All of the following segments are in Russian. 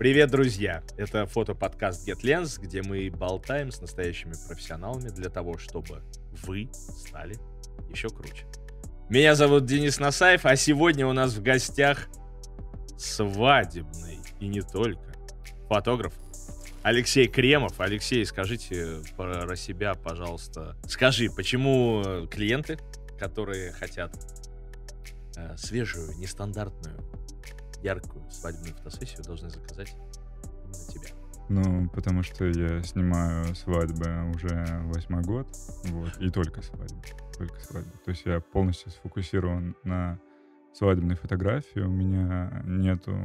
Привет, друзья! Это фотоподкаст Get Lens, где мы болтаем с настоящими профессионалами для того, чтобы вы стали еще круче. Меня зовут Денис Насаев, а сегодня у нас в гостях свадебный и не только фотограф Алексей Кремов. Алексей, скажите про себя, пожалуйста. Скажи, почему клиенты, которые хотят э, свежую, нестандартную яркую свадебную фотосессию должны заказать именно тебя? Ну, потому что я снимаю свадьбы уже восьмой год, вот, и только свадьбы, только свадьбы. То есть я полностью сфокусирован на свадебной фотографии, у меня нету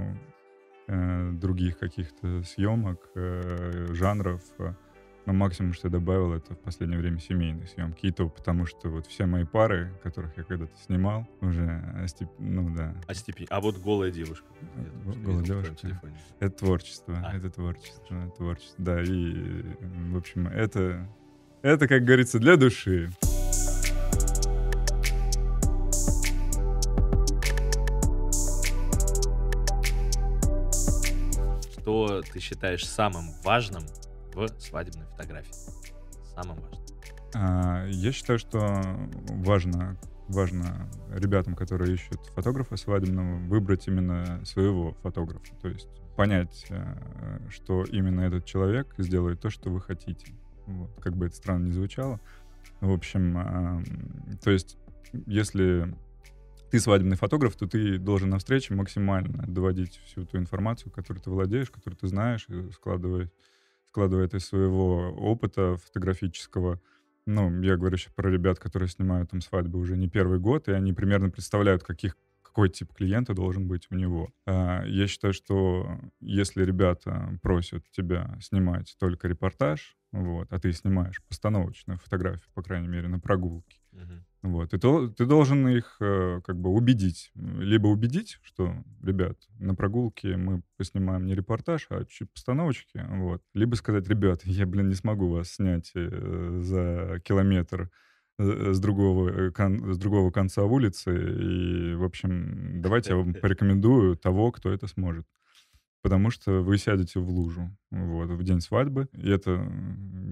э, других каких-то съемок, э, жанров, э, но ну, максимум, что я добавил, это в последнее время семейные съемки. И то потому, что вот все мои пары, которых я когда-то снимал, уже остеп... ну да. а степи А вот голая девушка. голая девушка. Это творчество. А. Это творчество. Творчество. Да, и, в общем, это, это, как говорится, для души. Что ты считаешь самым важным в свадебной фотографии. Самое важное. А, я считаю, что важно, важно ребятам, которые ищут фотографа свадебного, выбрать именно своего фотографа. То есть понять, э, что именно этот человек сделает то, что вы хотите. Вот, как бы это странно не звучало. В общем, а, то есть, если ты свадебный фотограф, то ты должен на встрече максимально доводить всю ту информацию, которую ты владеешь, которую ты знаешь, складывать вкладывает из своего опыта фотографического. Ну, я говорю еще про ребят, которые снимают там свадьбы уже не первый год, и они примерно представляют, каких какой тип клиента должен быть у него. А, я считаю, что если ребята просят тебя снимать только репортаж, вот, а ты снимаешь постановочную фотографию, по крайней мере, на прогулке, угу. Вот. И то, ты должен их э, как бы убедить. Либо убедить, что, ребят, на прогулке мы поснимаем не репортаж, а чуть постановочки. Вот. Либо сказать, ребят, я, блин, не смогу вас снять э, за километр э, с другого, э, кон, с другого конца улицы. И, в общем, давайте я вам порекомендую того, кто это сможет потому что вы сядете в лужу вот, в день свадьбы. И это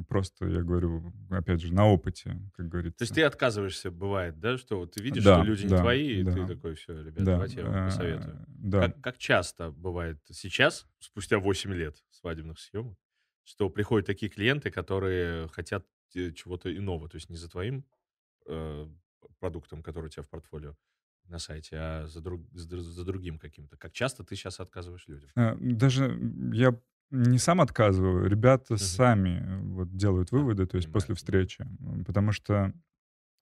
просто, я говорю, опять же, на опыте, как говорится. То есть ты отказываешься, бывает, да, что вот ты видишь, да, что люди да, не твои, да, и ты такой, все, ребят, да, давайте я вам э, посоветую. Да. Как, как часто бывает сейчас, спустя 8 лет свадебных съемок, что приходят такие клиенты, которые хотят э, чего-то иного, то есть не за твоим э, продуктом, который у тебя в портфолио, на сайте, а за, друг, за другим каким-то? Как часто ты сейчас отказываешь людям? Э, даже я не сам отказываю, ребята uh-huh. сами э, вот делают выводы, то есть Понимаю. после встречи, потому что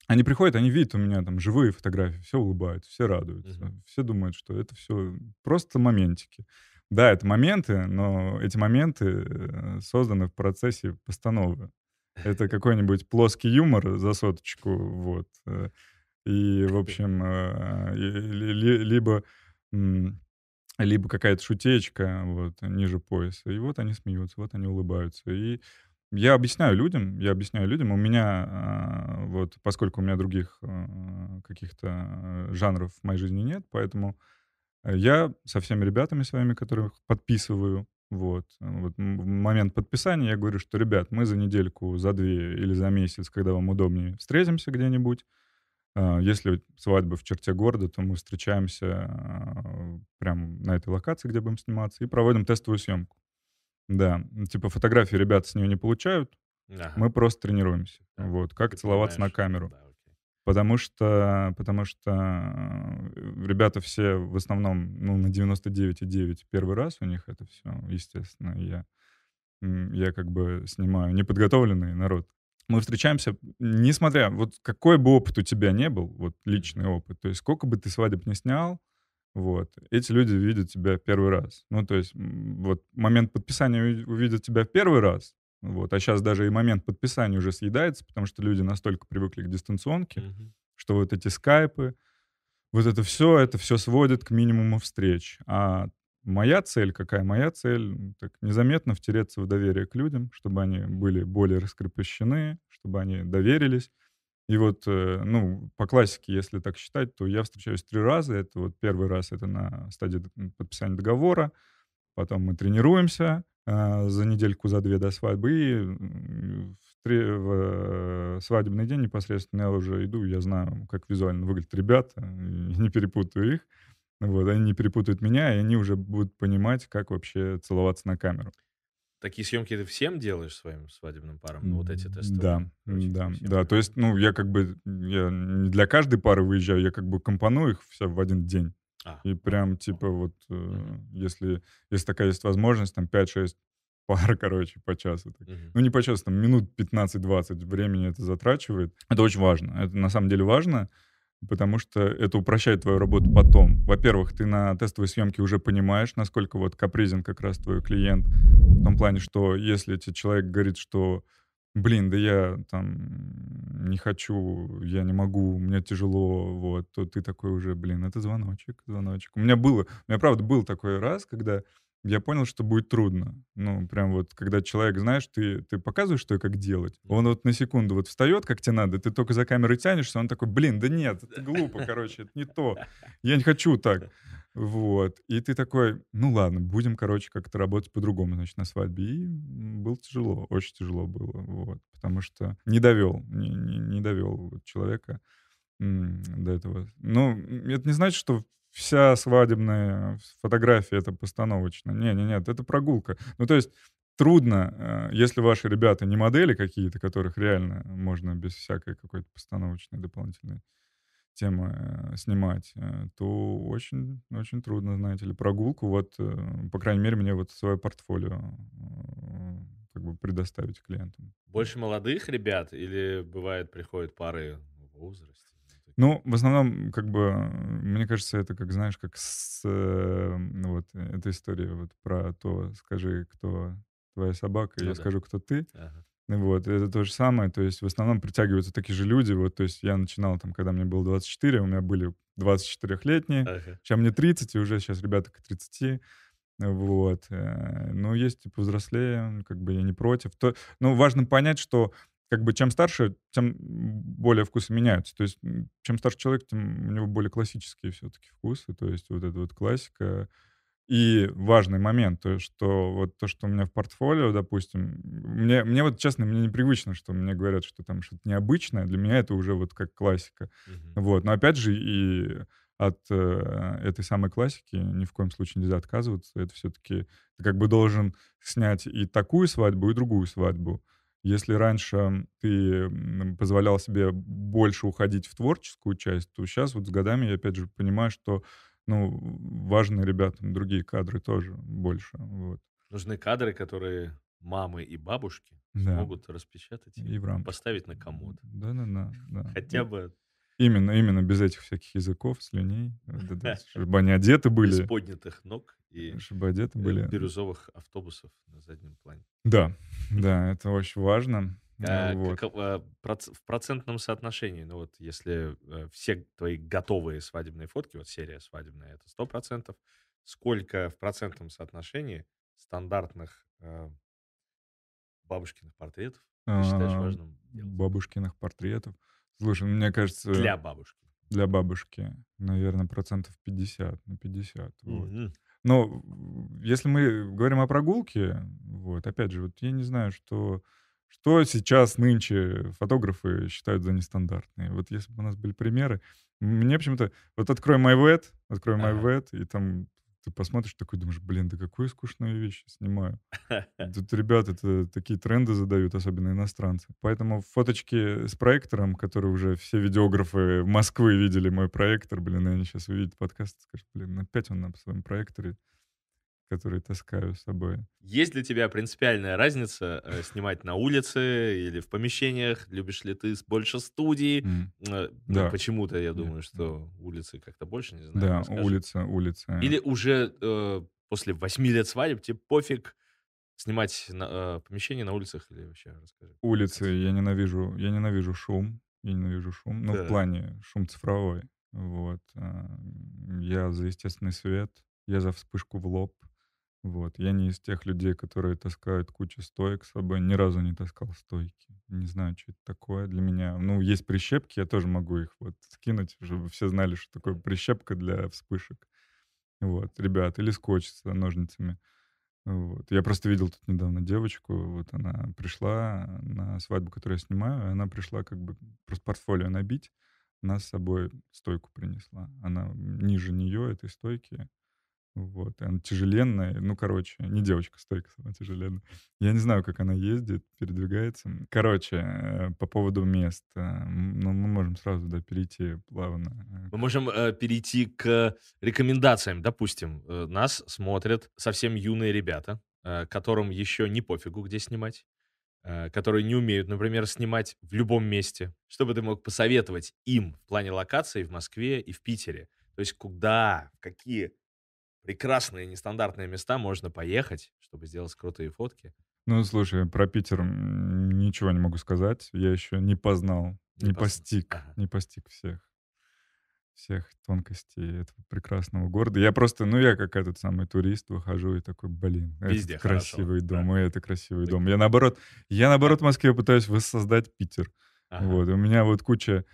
они приходят, они видят у меня там живые фотографии, все улыбаются, все радуются, uh-huh. все думают, что это все просто моментики. Да, это моменты, но эти моменты э, созданы в процессе постановы. Это какой-нибудь плоский юмор за соточку, вот. И, в общем, э, либо либо какая-то шутечка вот, ниже пояса. И вот они смеются, вот они улыбаются. И я объясняю людям, я объясняю людям, у меня, э, вот, поскольку у меня других э, каких-то жанров в моей жизни нет, поэтому я со всеми ребятами своими, которых подписываю, вот, вот в момент подписания я говорю, что, ребят, мы за недельку, за две или за месяц, когда вам удобнее, встретимся где-нибудь, а, если свадьба в черте города, то мы встречаемся э, прямо на этой локации, где будем сниматься, и проводим тестовую съемку. Да, типа фотографии ребят с нее не получают, ага. мы просто тренируемся. Да. Вот, как Ты целоваться понимаешь. на камеру. Да, Потому что, потому что э, ребята все в основном, ну, на 99,9 первый раз у них это все, естественно. Я, я как бы снимаю неподготовленный народ мы встречаемся, несмотря, вот какой бы опыт у тебя не был, вот личный опыт, то есть сколько бы ты свадеб не снял, вот, эти люди видят тебя первый раз. Ну, то есть вот момент подписания увидят тебя в первый раз, вот, а сейчас даже и момент подписания уже съедается, потому что люди настолько привыкли к дистанционке, mm-hmm. что вот эти скайпы, вот это все, это все сводит к минимуму встреч. А моя цель какая? Моя цель так незаметно втереться в доверие к людям, чтобы они были более раскрепощены, чтобы они доверились. И вот, э, ну, по классике, если так считать, то я встречаюсь три раза. Это вот первый раз это на стадии подписания договора, потом мы тренируемся э, за недельку, за две до свадьбы, и в, три, в э, свадебный день непосредственно я уже иду, я знаю, как визуально выглядят ребята, не перепутаю их. Вот, они не перепутают меня, и они уже будут понимать, как вообще целоваться на камеру. Такие съемки ты всем делаешь своим свадебным парам? Ну, вот эти тесты. Да, да, да. То есть, ну, я как бы, я не для каждой пары выезжаю, я как бы компоную их все в один день. А. И ну, прям, типа, вот, э, если, если такая есть возможность, там, 5-6 пар, короче, по часу. Угу. Ну, не по часу, там, минут 15-20 времени это затрачивает. Это очень важно. Это на самом деле важно потому что это упрощает твою работу потом. Во-первых, ты на тестовой съемке уже понимаешь, насколько вот капризен как раз твой клиент, в том плане, что если тебе человек говорит, что блин, да я там не хочу, я не могу, мне тяжело, вот, то ты такой уже, блин, это звоночек, звоночек. У меня было, у меня правда был такой раз, когда я понял, что будет трудно. Ну, прям вот, когда человек, знаешь, ты, ты показываешь, что и как делать. Он вот на секунду вот встает, как тебе надо, ты только за камерой тянешься, он такой, блин, да нет, это глупо, короче, это не то. Я не хочу так. Вот. И ты такой, ну ладно, будем, короче, как-то работать по-другому, значит, на свадьбе. И было тяжело, очень тяжело было, вот. Потому что не довел, не, не, не довел человека до этого. Ну, это не значит, что вся свадебная э, фотография это постановочная. Не, не, нет, это прогулка. Ну, то есть трудно, э, если ваши ребята не модели какие-то, которых реально можно без всякой какой-то постановочной дополнительной темы э, снимать, то очень, очень трудно, знаете ли, прогулку. Вот, по крайней мере, мне вот свое портфолио как бы предоставить клиентам. Больше молодых ребят или бывает приходят пары в возрасте? Ну, в основном, как бы, мне кажется, это как, знаешь, как с э, ну вот эта история вот про то, скажи, кто твоя собака, ну, я да. скажу, кто ты. Ага. Вот, это то же самое, то есть в основном притягиваются такие же люди, вот, то есть я начинал там, когда мне было 24, у меня были 24-летние, ага. сейчас мне 30, и уже сейчас ребята к 30, вот, э, Ну есть, типа, взрослее, как бы я не против. То, ну, важно понять, что как бы чем старше, тем более вкусы меняются. То есть чем старше человек, тем у него более классические все-таки вкусы. То есть вот эта вот классика. И важный момент, то, что вот то, что у меня в портфолио, допустим, мне, мне вот, честно, мне непривычно, что мне говорят, что там что-то необычное, для меня это уже вот как классика. mm Вот, но опять же и от э, этой самой классики ни в коем случае нельзя отказываться. Это все-таки ты как бы должен снять и такую свадьбу, и другую свадьбу. Если раньше ты позволял себе больше уходить в творческую часть, то сейчас вот с годами я опять же понимаю, что ну, важны ребятам другие кадры тоже больше. Вот. Нужны кадры, которые мамы и бабушки да. смогут распечатать и, в поставить на комод. Да-да-да. Хотя бы... Именно, именно без этих всяких языков, слюней, чтобы они одеты были. Без поднятых ног и чтобы одеты э, были. бирюзовых автобусов на заднем плане. Да, да, это очень важно. А, вот. как, а, проц, в процентном соотношении, ну вот если а, все твои готовые свадебные фотки, вот серия свадебная, это сто процентов сколько в процентном соотношении стандартных а, бабушкиных портретов ты считаешь а, важным делать? Бабушкиных портретов? Слушай, ну, мне кажется... Для бабушки. Для бабушки, наверное, процентов 50 на 50. Mm-hmm. Вот. Но если мы говорим о прогулке, вот, опять же, вот я не знаю, что, что сейчас нынче фотографы считают за нестандартные. Вот если бы у нас были примеры, мне почему-то... Вот открой MyVet, открой MyVet, ага. и там ты посмотришь такой, думаешь, блин, да какую скучную вещь снимаю. Тут ребята -то такие тренды задают, особенно иностранцы. Поэтому фоточки с проектором, которые уже все видеографы Москвы видели мой проектор, блин, они сейчас увидят подкаст и скажут, блин, ну опять он на своем проекторе которые таскаю с собой. Есть для тебя принципиальная разница э, снимать на улице или в помещениях? Любишь ли ты больше студий? Mm. Э, да. почему-то я думаю, Нет. что улицы как-то больше, не знаю. Да, улица, улица. Или уже э, после восьми лет свадеб тебе пофиг, снимать на, э, помещение на улицах или вообще расскажи. Улицы я ненавижу, я ненавижу шум, я ненавижу шум, но ну, да. в плане шум цифровой, вот. Э, я за естественный свет, я за вспышку в лоб, вот. Я не из тех людей, которые таскают кучу стоек с собой. Ни разу не таскал стойки. Не знаю, что это такое для меня. Ну, есть прищепки, я тоже могу их вот скинуть, чтобы все знали, что такое прищепка для вспышек. Вот, ребят, или скотч с ножницами. Вот. Я просто видел тут недавно девочку, вот она пришла на свадьбу, которую я снимаю, и она пришла как бы просто портфолио набить, она с собой стойку принесла. Она ниже нее, этой стойки, вот, она тяжеленная. Ну, короче, не девочка стойка, она тяжеленная. Я не знаю, как она ездит, передвигается. Короче, э, по поводу мест. Э, ну, мы можем сразу, да, перейти плавно. Э, мы можем э, перейти к рекомендациям. Допустим, э, нас смотрят совсем юные ребята, э, которым еще не пофигу, где снимать которые не умеют, например, снимать в любом месте. Что бы ты мог посоветовать им в плане локаций в Москве и в Питере? То есть куда, какие прекрасные нестандартные места можно поехать, чтобы сделать крутые фотки. Ну, слушай, про Питер ничего не могу сказать. Я еще не познал, не, не познал. постиг, ага. не постиг всех всех тонкостей этого прекрасного города. Я просто, ну, я как этот самый турист выхожу и такой, блин, Везде это красивый дом, да. и это красивый Вы... дом. Я наоборот, я наоборот в Москве пытаюсь воссоздать Питер. Ага. Вот, у меня вот куча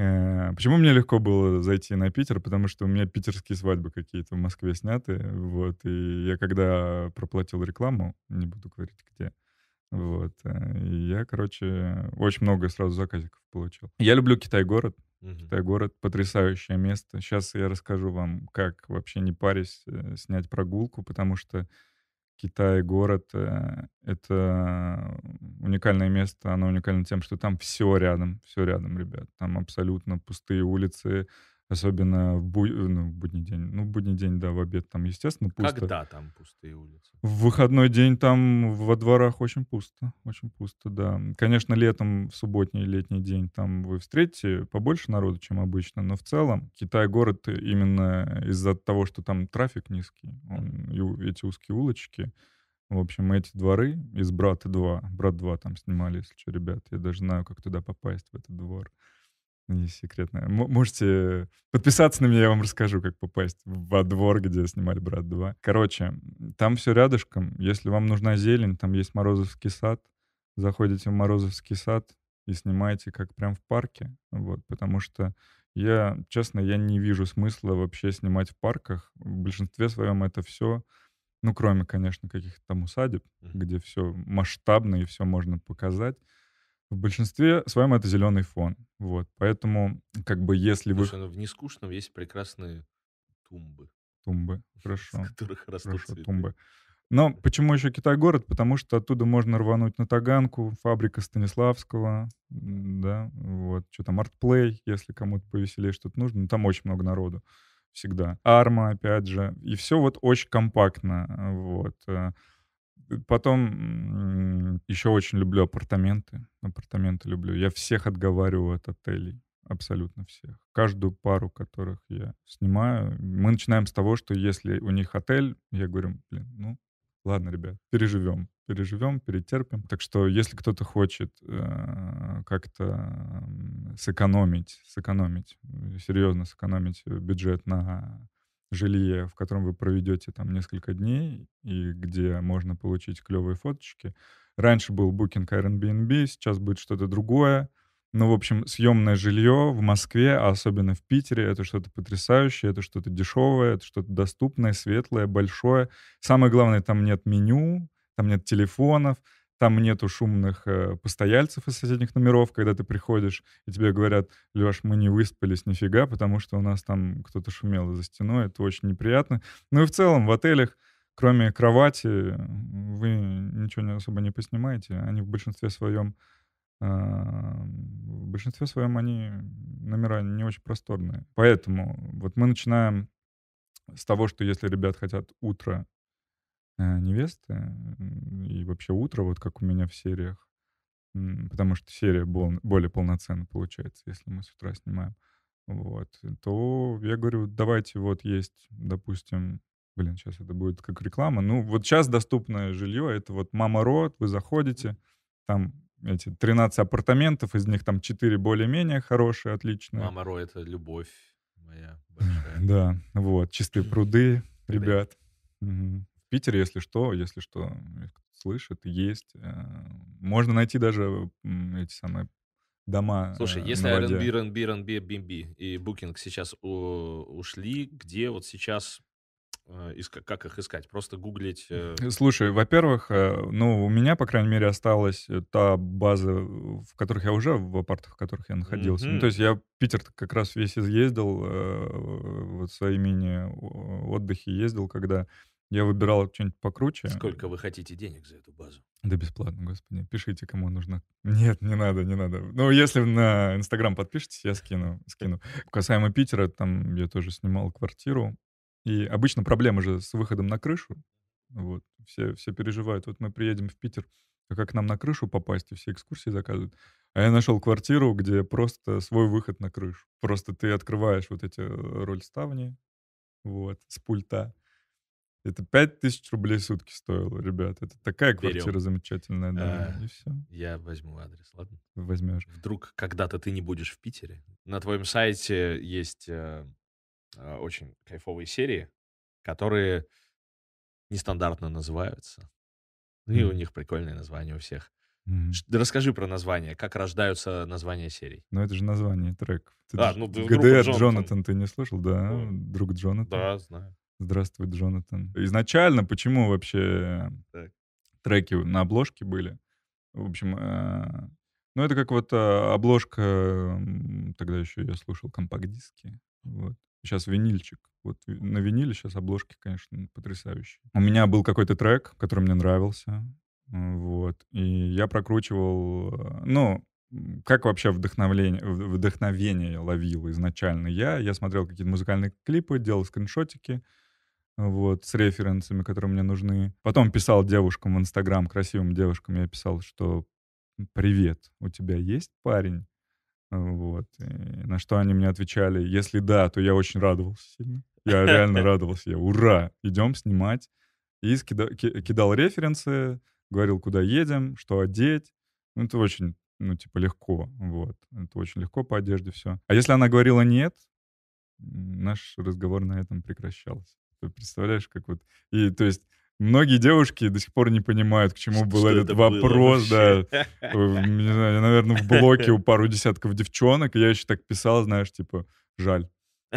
Э, почему мне легко было зайти на Питер? Потому что у меня питерские свадьбы какие-то в Москве сняты. Вот, и я когда проплатил рекламу, не буду говорить где, вот, и э, я, короче, очень много сразу заказиков получил. Я люблю Китай-город. Угу. Китай-город — потрясающее место. Сейчас я расскажу вам, как вообще не парясь э, снять прогулку, потому что Китай город э, — это уникальное место, оно уникально тем, что там все рядом, все рядом, ребят. Там абсолютно пустые улицы, особенно в, бу... ну, в будний день. Ну, в будний день, да, в обед там, естественно, пусто. Когда там пустые улицы? В выходной день там во дворах очень пусто, очень пусто, да. Конечно, летом, в субботний летний день там вы встретите побольше народу, чем обычно, но в целом Китай город именно из-за того, что там трафик низкий, он, и эти узкие улочки, в общем, эти дворы из «Брата 2», «Брат 2» там снимали, если что, ребят, я даже знаю, как туда попасть, в этот двор не секретная. можете подписаться на меня, я вам расскажу, как попасть во двор, где снимали «Брат 2». Короче, там все рядышком. Если вам нужна зелень, там есть Морозовский сад. Заходите в Морозовский сад и снимаете как прям в парке. Вот, потому что я, честно, я не вижу смысла вообще снимать в парках. В большинстве своем это все, ну, кроме, конечно, каких-то там усадеб, где все масштабно и все можно показать. В большинстве своем это зеленый фон. Вот. Поэтому, как бы, если вы... Слушай, ну, в нескучном есть прекрасные тумбы. Тумбы, хорошо. С которых растут хорошо, цветы. тумбы. Но почему еще Китай-город? Потому что оттуда можно рвануть на Таганку, фабрика Станиславского, да, вот, что там, артплей, если кому-то повеселее что-то нужно. Ну, там очень много народу всегда. Арма, опять же. И все вот очень компактно, вот. Э. Потом еще очень люблю апартаменты. Апартаменты люблю. Я всех отговариваю от отелей. Абсолютно всех. Каждую пару, которых я снимаю. Мы начинаем с того, что если у них отель, я говорю, блин, ну, ладно, ребят, переживем. Переживем, перетерпим. Так что, если кто-то хочет э, как-то сэкономить, сэкономить, серьезно сэкономить бюджет на жилье, в котором вы проведете там несколько дней и где можно получить клевые фоточки. Раньше был Booking, Airbnb, сейчас будет что-то другое. Ну, в общем, съемное жилье в Москве, а особенно в Питере, это что-то потрясающее, это что-то дешевое, это что-то доступное, светлое, большое. Самое главное, там нет меню, там нет телефонов, там нету шумных э, постояльцев из соседних номеров, когда ты приходишь, и тебе говорят, Леш, мы не выспались нифига, потому что у нас там кто-то шумел за стеной, это очень неприятно. Ну и в целом в отелях, кроме кровати, вы ничего особо не поснимаете, они в большинстве своем а, в большинстве своем они номера не очень просторные. Поэтому вот мы начинаем с того, что если ребят хотят утро Э, невесты и вообще утро, вот как у меня в сериях, потому что серия более полноценна получается, если мы с утра снимаем, вот, то я говорю, давайте вот есть, допустим, блин, сейчас это будет как реклама, ну вот сейчас доступное жилье, это вот Мама Рот, вы заходите, там эти 13 апартаментов, из них там 4 более-менее хорошие, отличные. Мама Ро — это любовь моя большая. Да, вот, чистые пруды, ребят. Питере, если что, если что, слышит, есть. Э, можно найти даже эти самые дома. Слушай, э, если Airbnb, Airbnb, Airbnb, Airbnb и Booking сейчас ушли, где вот сейчас э, как их искать? Просто гуглить? Слушай, во-первых, ну, у меня, по крайней мере, осталась та база, в которых я уже, в апартах, в которых я находился. Mm-hmm. Ну, то есть я Питер как раз весь изъездил, вот свои мини-отдыхи ездил, когда я выбирал что-нибудь покруче. Сколько вы хотите денег за эту базу? Да бесплатно, господи. Пишите, кому нужно. Нет, не надо, не надо. Ну, если на Инстаграм подпишетесь, я скину. скину. Касаемо Питера, там я тоже снимал квартиру. И обычно проблема же с выходом на крышу. Вот. Все, все переживают. Вот мы приедем в Питер, а как нам на крышу попасть? И все экскурсии заказывают. А я нашел квартиру, где просто свой выход на крышу. Просто ты открываешь вот эти э, роль ставни вот, с пульта. Это 5000 рублей в сутки стоило, ребят. Это такая Берем. квартира замечательная, да. А, и все. Я возьму адрес, ладно? Возьмешь. Вдруг когда-то ты не будешь в Питере. На твоем сайте есть э, э, очень кайфовые серии, которые нестандартно называются. Ну mm. и у них прикольные названия у всех. Mm. Расскажи про название. Как рождаются названия серий? Ну, это же название треков. Ты а, ну, ГДР Джонатан. Джонатан ты не слышал, да? Ну, друг Джонатан. Да, знаю. Здравствуй, Джонатан. Изначально, почему вообще так. треки на обложке были? В общем, э, ну это как вот а, обложка, тогда еще я слушал компакт-диски. Вот. Сейчас винильчик. Вот на виниле сейчас обложки, конечно, потрясающие. У меня был какой-то трек, который мне нравился. Вот. И я прокручивал... Э, ну, как вообще вдохновление, вдохновение я ловил изначально я? Я смотрел какие-то музыкальные клипы, делал скриншотики вот, с референсами, которые мне нужны. Потом писал девушкам в Инстаграм, красивым девушкам, я писал, что «Привет, у тебя есть парень?» Вот. И на что они мне отвечали, если да, то я очень радовался сильно. Я реально радовался. Я, ура, идем снимать. И скида, кидал референсы, говорил, куда едем, что одеть. Ну, это очень, ну, типа, легко. Вот. Это очень легко по одежде все. А если она говорила нет, наш разговор на этом прекращался. Представляешь, как вот... И то есть многие девушки до сих пор не понимают, к чему что, был что этот вопрос, было да. Э, не знаю, я, наверное, в блоке у пару десятков девчонок, и я еще так писал, знаешь, типа, жаль,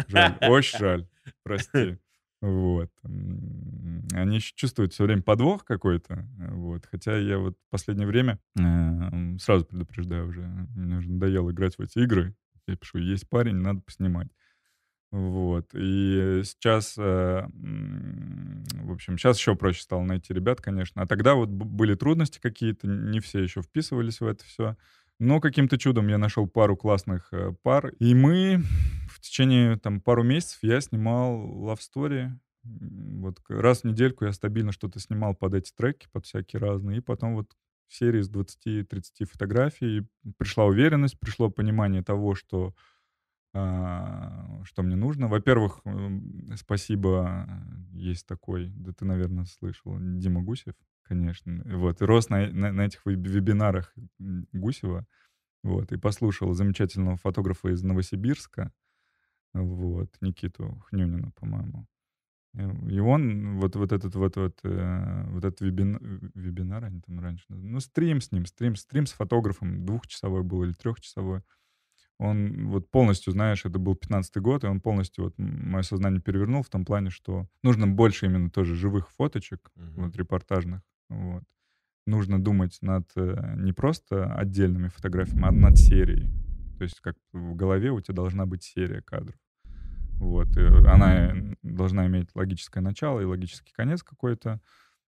жаль, очень жаль, прости. Вот. Они еще чувствуют все время подвох какой-то. Вот. Хотя я вот в последнее время эм, сразу предупреждаю уже, мне уже надоело играть в эти игры. Я пишу, есть парень, надо поснимать. Вот. И сейчас, э, в общем, сейчас еще проще стало найти ребят, конечно. А тогда вот были трудности какие-то, не все еще вписывались в это все. Но каким-то чудом я нашел пару классных э, пар. И мы в течение там пару месяцев я снимал Love Story. Вот раз в недельку я стабильно что-то снимал под эти треки, под всякие разные. И потом вот серии из 20-30 фотографий пришла уверенность, пришло понимание того, что а, что мне нужно. Во-первых, спасибо, э, есть такой, да ты, наверное, слышал, Дима Гусев, конечно. Вот, и рос на, на, на этих вебинарах Гусева, вот, и послушал замечательного фотографа из Новосибирска, вот, Никиту Хнюнина, по-моему. Эм, и он, вот, вот этот вот, вот, э, вот этот вебинар, вебинар они там раньше, ну, стрим с ним, стрим, стрим с фотографом, двухчасовой был или трехчасовой, он вот полностью, знаешь, это был 15-й год, и он полностью вот мое сознание перевернул в том плане, что нужно больше именно тоже живых фоточек, mm-hmm. вот репортажных, вот. Нужно думать над э, не просто отдельными фотографиями, а над серией. То есть как в голове у тебя должна быть серия кадров. Вот. И она должна иметь логическое начало и логический конец какой-то.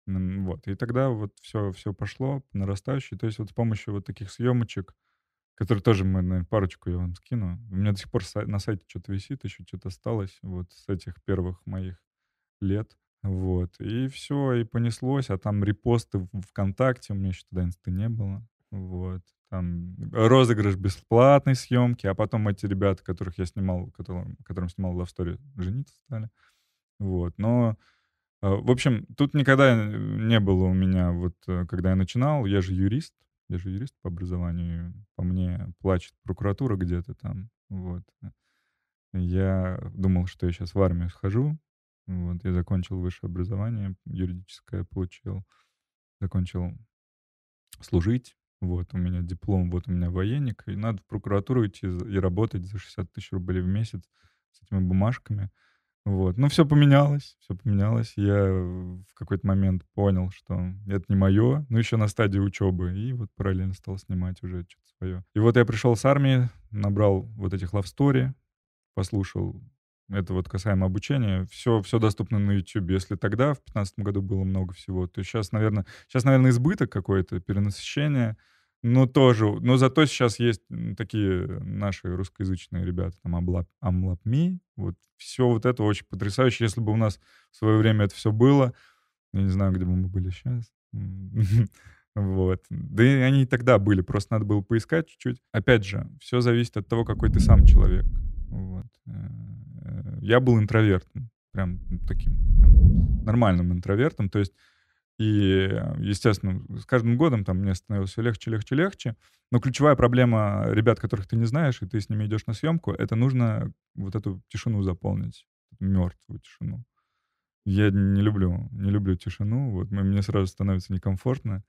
Вот. И тогда вот все, все пошло нарастающее. То есть вот с помощью вот таких съемочек, который тоже мы, наверное, парочку я вам скину. У меня до сих пор на сайте что-то висит, еще что-то осталось вот с этих первых моих лет. Вот, и все, и понеслось, а там репосты ВКонтакте, у меня еще тогда инсты не было, вот, там розыгрыш бесплатной съемки, а потом эти ребята, которых я снимал, которым, которым снимал Love Story, жениться стали, вот, но э, в общем, тут никогда э, не было у меня, вот э, когда я начинал, я же юрист, я же юрист по образованию, по мне плачет прокуратура где-то там, вот. Я думал, что я сейчас в армию схожу, вот, я закончил высшее образование, юридическое получил, закончил служить, вот, у меня диплом, вот у меня военник, и надо в прокуратуру идти и работать за 60 тысяч рублей в месяц с этими бумажками — вот. Но все поменялось, все поменялось. Я в какой-то момент понял, что это не мое, но еще на стадии учебы. И вот параллельно стал снимать уже что-то свое. И вот я пришел с армии, набрал вот этих love story, послушал это вот касаемо обучения, все, все доступно на YouTube. Если тогда, в 2015 году, было много всего, то сейчас, наверное, сейчас, наверное, избыток какой-то, перенасыщение — ну, тоже. Но зато сейчас есть такие наши русскоязычные ребята, там, Амлапми. Вот все вот это очень потрясающе. Если бы у нас в свое время это все было, я не знаю, где бы мы были сейчас. Вот. Да и они и тогда были, просто надо было поискать чуть-чуть. Опять же, все зависит от того, какой ты сам человек. Вот. Э, я был интровертом, прям таким прям нормальным интровертом. То есть и, э, естественно, с каждым годом там мне становилось все легче, легче, легче. Но ключевая проблема ребят, которых ты не знаешь, и ты с ними идешь на съемку, это нужно вот эту тишину заполнить, мертвую тишину. Я не люблю, не люблю тишину, вот мне сразу становится некомфортно.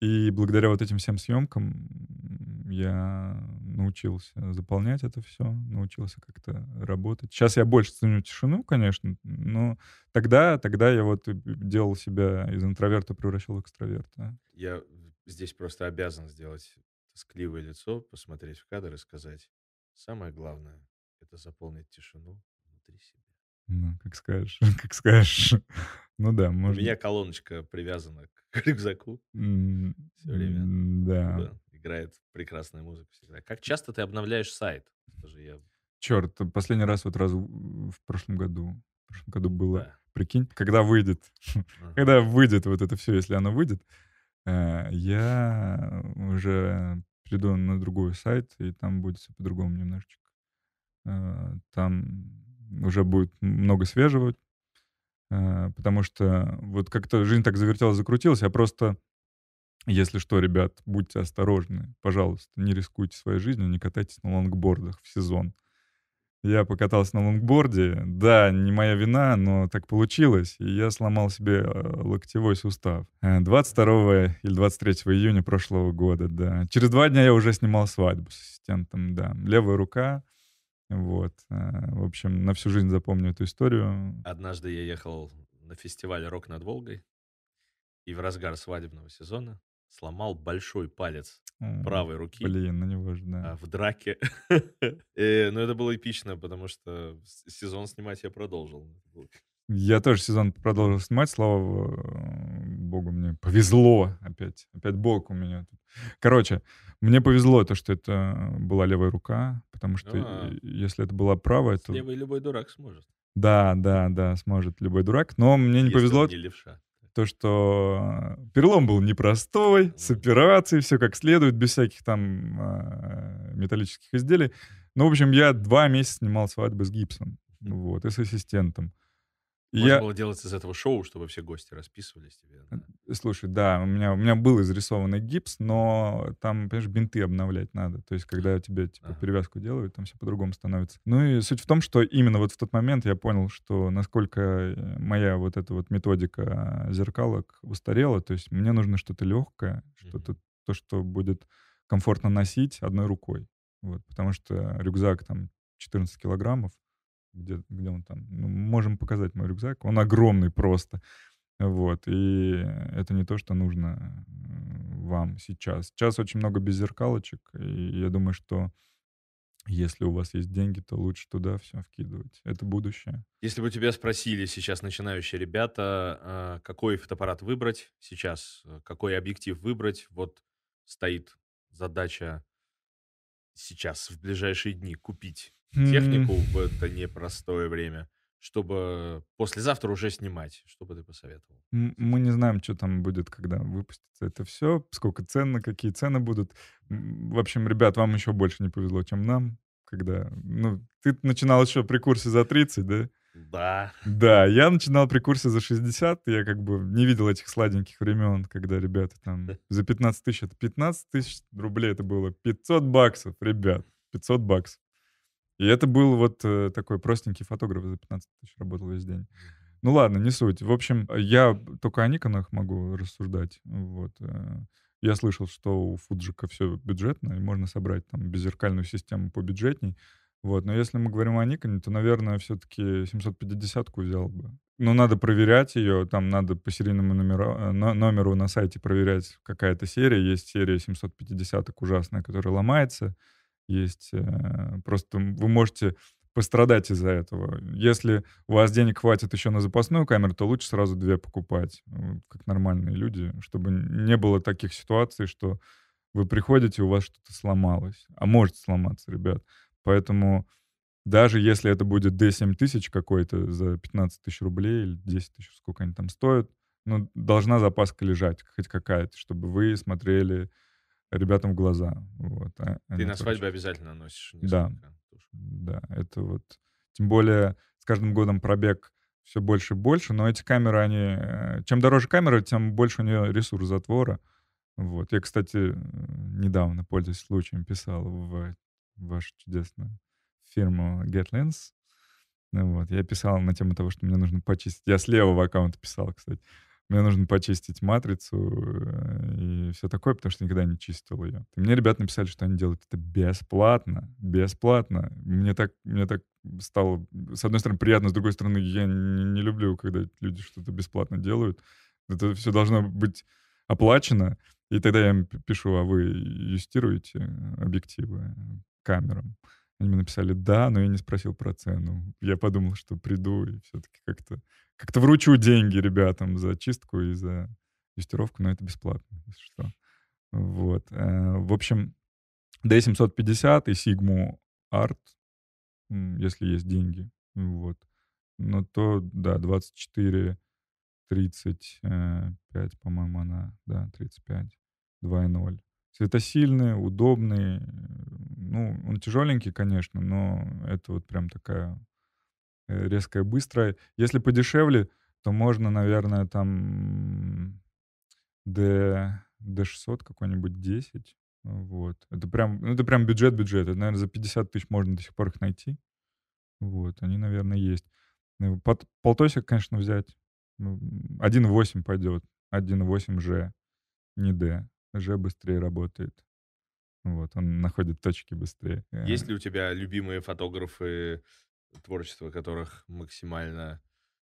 И благодаря вот этим всем съемкам я научился заполнять это все, научился как-то работать. Сейчас я больше ценю тишину, конечно, но тогда, тогда я вот э, делал себя из интроверта, превращал в экстраверта. Я здесь просто обязан сделать тоскливое лицо, посмотреть в кадр и сказать, самое главное — это заполнить тишину внутри себя. Ну, как скажешь, как скажешь. Ну да, можно. У меня колоночка привязана к рюкзаку. Все время. Да. Играет прекрасная музыка всегда. Как часто ты обновляешь сайт? Черт, последний раз вот раз в прошлом году. В прошлом году было. Прикинь, когда выйдет. Когда выйдет вот это все, если оно выйдет, э, я уже перейду на другой сайт, и там будет все по-другому немножечко. Э, там уже будет много свежего, Э, потому что вот как-то жизнь так завертелась, закрутилась, Я а просто, если что, ребят, будьте осторожны, пожалуйста, не рискуйте своей жизнью, не катайтесь на лонгбордах в сезон. Я покатался на лонгборде, да, не моя вина, но так получилось, и я сломал себе э, локтевой сустав. 22 э, или 23 июня прошлого года, да. Через два дня я уже снимал свадьбу с ассистентом, да. Левая рука, вот. Э, в общем, на всю жизнь запомню эту историю. Однажды я ехал на фестиваль «Рок над Волгой» и в разгар свадебного сезона сломал большой палец О, правой руки. Блин, на ну него важно. Да. А, в драке. Э, но это было эпично, потому что сезон снимать я продолжил. Я тоже сезон продолжил снимать, слава э, богу, мне повезло опять. Опять бог у меня. Короче, мне повезло то, что это э, была левая рука, потому что а, э, если это была правая, то... Левый любой дурак сможет. Да, да, да, сможет любой дурак. Но мне если не повезло не левша. то, что э, перелом был непростой, с операцией, все как следует, без всяких там металлических изделий. Ну, в общем, я два месяца снимал свадьбы с гипсом, mm-hmm. вот, и с ассистентом. Можно я... было делать из этого шоу, чтобы все гости расписывались тебе. Слушай, да, у меня, у меня был изрисованный гипс, но там, понимаешь, бинты обновлять надо. То есть, когда тебе типа, ага. перевязку делают, там все по-другому становится. Ну и суть в том, что именно вот в тот момент я понял, что насколько э, моя вот эта вот методика зеркалок устарела. То есть, мне нужно что-то легкое, что-то то, что будет комфортно носить одной рукой. Вот, потому что рюкзак там 14 килограммов, где, где он там. Ну, можем показать мой рюкзак. Он огромный просто. Вот, и это не то, что нужно вам сейчас. Сейчас очень много беззеркалочек, и я думаю, что если у вас есть деньги, то лучше туда все вкидывать. Это будущее. Если бы тебя спросили сейчас начинающие ребята, а, какой фотоаппарат выбрать сейчас, э, какой объектив выбрать, вот стоит задача сейчас, в ближайшие дни, купить технику mm-hmm. в это непростое время – чтобы послезавтра уже снимать. Что бы ты посоветовал? Мы не знаем, что там будет, когда выпустится это все, сколько цены, какие цены будут. В общем, ребят, вам еще больше не повезло, чем нам, когда... Ну, ты начинал еще при курсе за 30, да? Да. Да, я начинал при курсе за 60, я как бы не видел этих сладеньких времен, когда ребята там за 15 тысяч, это 15 тысяч рублей, это было 500 баксов, ребят, 500 баксов. И это был вот э, такой простенький фотограф за 15 тысяч, работал весь день. Ну ладно, не суть. В общем, я только о Никонах могу рассуждать. Вот. Э. Я слышал, что у Фуджика все бюджетно, и можно собрать там беззеркальную систему по бюджетней. Вот. Но если мы говорим о Никоне, то, наверное, все-таки 750-ку взял бы. Но ну, надо проверять ее, там надо по серийному номеру, э, номеру на сайте проверять какая-то серия. Есть серия 750-ок ужасная, которая ломается есть. Э, просто вы можете пострадать из-за этого. Если у вас денег хватит еще на запасную камеру, то лучше сразу две покупать, как нормальные люди, чтобы не было таких ситуаций, что вы приходите, у вас что-то сломалось. А может сломаться, ребят. Поэтому даже если это будет D7 тысяч какой-то за 15 тысяч рублей или 10 тысяч, сколько они там стоят, ну, должна запаска лежать, хоть какая-то, чтобы вы смотрели ребятам в глаза. Вот, а, а Ты на свадьбе обязательно носишь Да, да, это вот... Тем более с каждым годом пробег все больше и больше, но эти камеры, они... Э, чем дороже камера, тем больше у нее ресурс затвора. Вот. Я, кстати, э, недавно, пользуясь случаем, писал в вашу чудесную фирму GetLens. Вот. Я писал на тему того, что мне нужно почистить. Я с левого аккаунта писал, кстати мне нужно почистить матрицу э, и все такое, потому что никогда не чистил ее. И мне ребята написали, что они делают это бесплатно, бесплатно. Мне так, мне так стало, с одной стороны, приятно, с другой стороны, я не, не люблю, когда люди что-то бесплатно делают. Это все должно быть оплачено. И тогда я им пишу, а вы юстируете объективы камерам? Они мне написали «да», но я не спросил про цену. Я подумал, что приду и все-таки как-то как-то вручу деньги ребятам за чистку и за юстировку, но это бесплатно, если что. Вот. Э, в общем, D750 и Sigma Art, если есть деньги, вот. Но то, да, 24, 35, э, по-моему, она, да, 35, 2,0. Светосильный, удобный. Ну, он тяжеленький, конечно, но это вот прям такая э, резкая, быстрая. Если подешевле, то можно, наверное, там D, D600 какой-нибудь 10. Вот. Это прям, ну, это прям бюджет-бюджет. Это, наверное, за 50 тысяч можно до сих пор их найти. Вот, они, наверное, есть. Ну, Под, полтосик, конечно, взять. 1.8 пойдет. 1.8 же, не D же быстрее работает. Вот, он находит точки быстрее. Есть э, ли у тебя любимые фотографы творчество которых максимально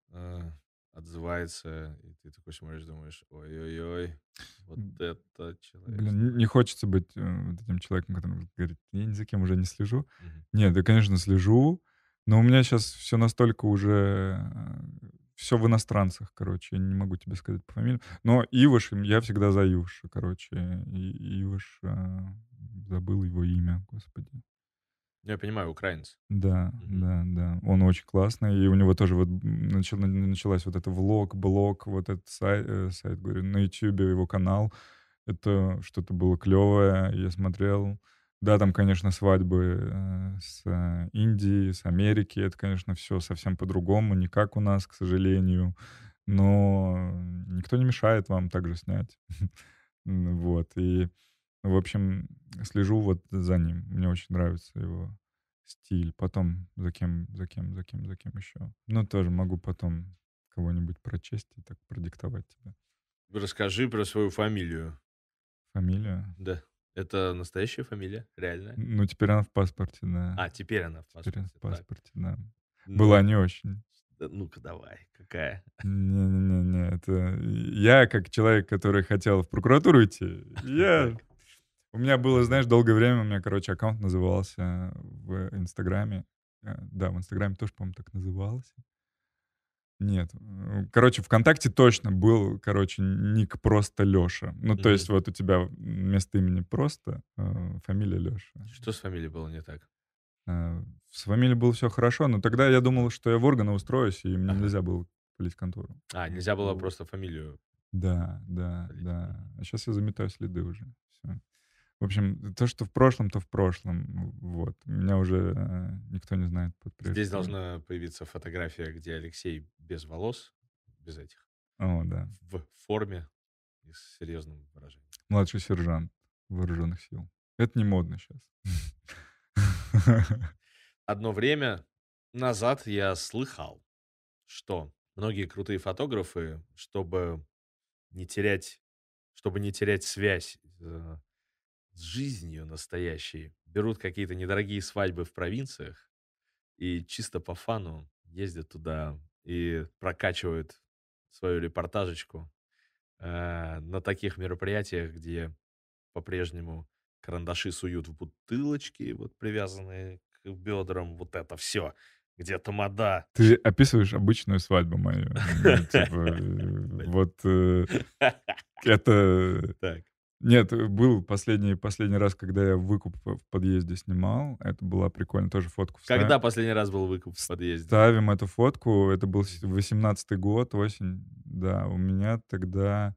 э, отзывается, и ты такой смотришь, думаешь, ой-ой-ой, вот это человек. Блин, не хочется быть э, вот этим человеком, который говорит, я ни за кем уже не слежу. Угу. Нет, да конечно, слежу, но у меня сейчас все настолько уже э, все в иностранцах, короче, я не могу тебе сказать по фамилии. Но Иваш, я всегда за Иваша, короче. И, Иваш, а, забыл его имя, господи. Ну, я понимаю, украинец. Да, mm-hmm. да, да. Он очень классный. И у него тоже вот начал, началась вот это влог, блог, вот этот сайт, э, сайт говорю, на YouTube его канал. Это что-то было клевое. Я смотрел. Да, там, конечно, свадьбы э, с э, Индии, с Америки. Это, конечно, все совсем по-другому, не как у нас, к сожалению. Но никто не мешает вам также снять. Вот. И, в общем, слежу вот за ним. Мне очень нравится его стиль. Потом за кем, за кем, за кем, за кем еще. Ну, тоже могу потом кого-нибудь прочесть и так продиктовать тебе. Расскажи про свою фамилию. Фамилия? Да. Это настоящая фамилия? Реальная? Ну, теперь она в паспорте, да. А, теперь она в паспорте. Теперь в паспорте, так. да. Ну, Была не очень. Да, ну-ка давай, какая? Не-не-не, это... Я, как человек, который хотел в прокуратуру идти, я... У меня было, знаешь, долгое время, у меня, короче, аккаунт назывался в Инстаграме. Э, да, в Инстаграме тоже, по-моему, так называлось. Нет. Э, короче, ВКонтакте точно был, короче, ник просто Леша. Ну, то есть вот у тебя вместо имени просто э, фамилия Леша. Что с фамилией было не так? Э, с фамилией было все хорошо, но тогда я думал, что я в органы устроюсь, и мне ага. нельзя было полить контору. А, нельзя было просто фамилию? Да, да, Полить. да. А сейчас я заметаю следы уже. Все. В общем, то, что в прошлом, то в прошлом. Вот. Меня уже э, никто не знает. Здесь должна появиться фотография, где Алексей без волос, без этих. О, да. В форме и с серьезным выражением. Младший сержант вооруженных сил. Это не модно сейчас. Одно время назад я слыхал, что многие крутые фотографы, чтобы не терять, чтобы не терять связь э, с жизнью настоящей. Берут какие-то недорогие свадьбы в провинциях и чисто по фану ездят туда и прокачивают свою репортажечку э, на таких мероприятиях, где по-прежнему карандаши суют в бутылочки, вот привязанные к бедрам, вот это все. Где тамада? Ты описываешь обычную свадьбу мою. Ну, типа, э, вот э, это... Нет, э, был последний, последний раз, когда я выкуп в подъезде снимал. Это было прикольно, тоже фотку Когда последний раз был выкуп в подъезде? Ставим эту фотку, это был 18-й год, осень. Да, у меня тогда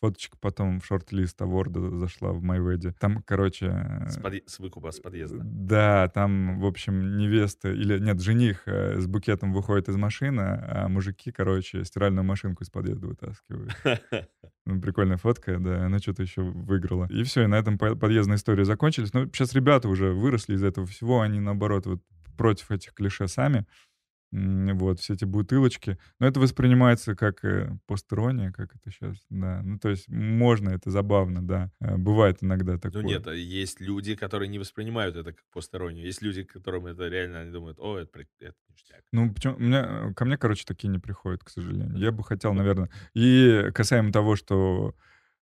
фоточка потом в шорт-лист Аворда зашла в Майведе. Там, короче... С, под... с выкупа, с подъезда. Да, там, в общем, невеста или, нет, жених э, с букетом выходит из машины, а мужики, короче, стиральную машинку из подъезда вытаскивают. Ну, прикольная фотка, да, она что-то еще выиграла. И все, и на этом подъездная история закончилась. Но ну, сейчас ребята уже выросли из этого всего, они, наоборот, вот против этих клише сами. Вот, все эти бутылочки. Но это воспринимается как э, постороннее, как это сейчас, да. Ну, то есть можно, это забавно, да. Э, бывает иногда Ну такое. нет, а есть люди, которые не воспринимают это как постороннее. Есть люди, которым это реально, они думают, о, это, прик- это ништяк. Ну, почему, у меня, э, ко мне, короче, такие не приходят, к сожалению. Я бы хотел, наверное. И касаемо того, что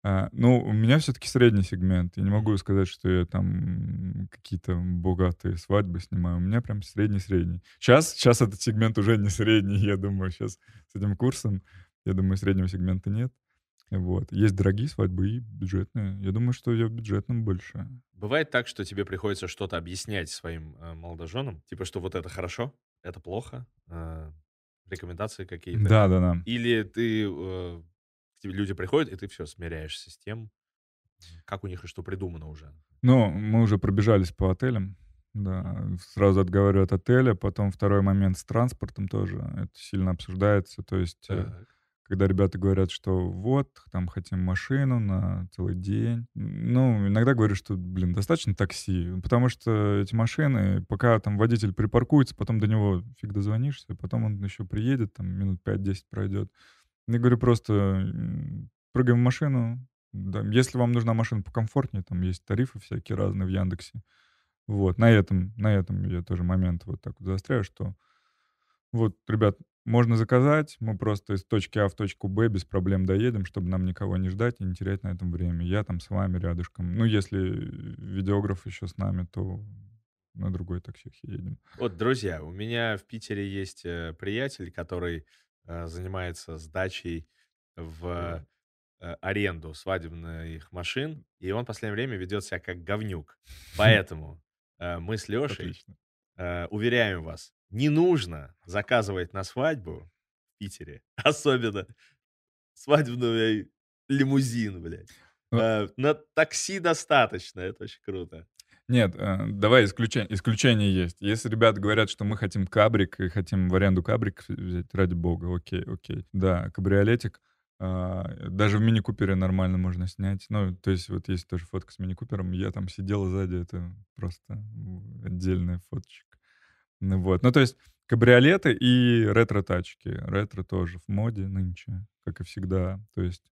а, ну, у меня все-таки средний сегмент. Я не могу сказать, что я там какие-то богатые свадьбы снимаю. У меня прям средний-средний. Сейчас, сейчас этот сегмент уже не средний, я думаю. Сейчас с этим курсом, я думаю, среднего сегмента нет. Вот. Есть дорогие свадьбы и бюджетные. Я думаю, что я в бюджетном больше. Бывает так, что тебе приходится что-то объяснять своим э, молодоженам? Типа, что вот это хорошо, это плохо, э, рекомендации какие-то? Да, да, да. Или ты э, тебе люди приходят, и ты все смиряешься с тем, как у них и что придумано уже. Ну, мы уже пробежались по отелям. Да, сразу отговорю от отеля. Потом второй момент с транспортом тоже. Это сильно обсуждается. То есть, э, так. когда ребята говорят, что вот, там хотим машину на целый день. Ну, иногда говорю, что, блин, достаточно такси. Потому что эти машины, пока там водитель припаркуется, потом до него фиг дозвонишься, потом он еще приедет, там минут 5-10 пройдет. Я говорю просто, прыгаем в машину. Да, если вам нужна машина покомфортнее, там есть тарифы всякие разные в Яндексе. Вот, на этом, на этом я тоже момент вот так вот заостряю, что вот, ребят, можно заказать, мы просто из точки А в точку Б без проблем доедем, чтобы нам никого не ждать и не терять на этом время. Я там с вами рядышком. Ну, если видеограф еще с нами, то на другой такси едем. Вот, друзья, у меня в Питере есть э, приятель, который Э, занимается сдачей в э, аренду свадебных машин, и он в последнее время ведет себя как говнюк. Хм. Поэтому э, мы с Лешей уверяем вас, не нужно заказывать на свадьбу в Питере, особенно свадебную лимузин, блядь. На такси достаточно, это очень круто. Нет, э, давай исключение. Исключение есть. Если ребята говорят, что мы хотим кабрик и хотим в аренду кабрик взять, ради бога, окей, окей. Да, кабриолетик. А, даже в мини-купере нормально можно снять. Ну, то есть вот есть тоже фотка с мини-купером. Я там сидел сзади, это просто отдельная фоточка. Ну вот. Ну, то есть кабриолеты и ретро-тачки. Ретро тоже в моде нынче, как и всегда. То есть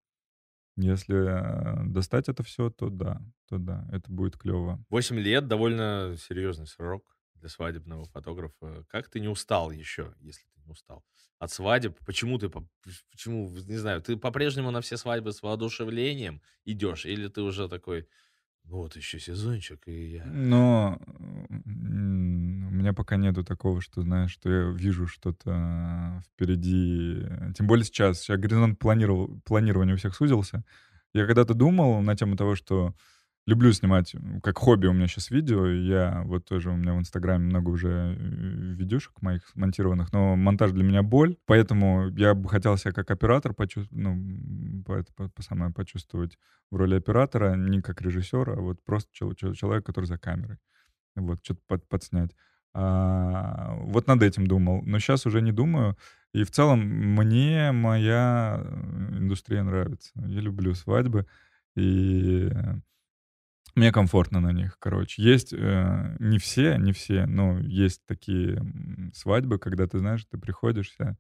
если достать это все, то да, то да, это будет клево. Восемь лет довольно серьезный срок для свадебного фотографа. Как ты не устал еще, если ты не устал? От свадеб? Почему ты, почему, не знаю, ты по-прежнему на все свадьбы с воодушевлением идешь? Или ты уже такой, ну, вот еще сезончик, и я... Но у меня пока нету такого, что, знаешь, что я вижу что-то впереди. Тем более сейчас. Сейчас горизонт планировал, планирования у всех сузился. Я когда-то думал на тему того, что люблю снимать как хобби у меня сейчас видео. Я вот тоже, у меня в Инстаграме много уже э, видюшек моих монтированных, но монтаж для меня боль, поэтому я бы хотел себя как оператор почувствовать, ну, по, по, по самое почувствовать в роли оператора, не как режиссера, а вот просто чел, чел, человек, который за камерой. Вот, что-то под, подснять. А, вот над этим думал, но сейчас уже не думаю. И в целом мне моя э, индустрия нравится. Я люблю свадьбы. И мне комфортно на них, короче. Есть э, не все, не все, но есть такие свадьбы, когда ты знаешь, ты приходишься,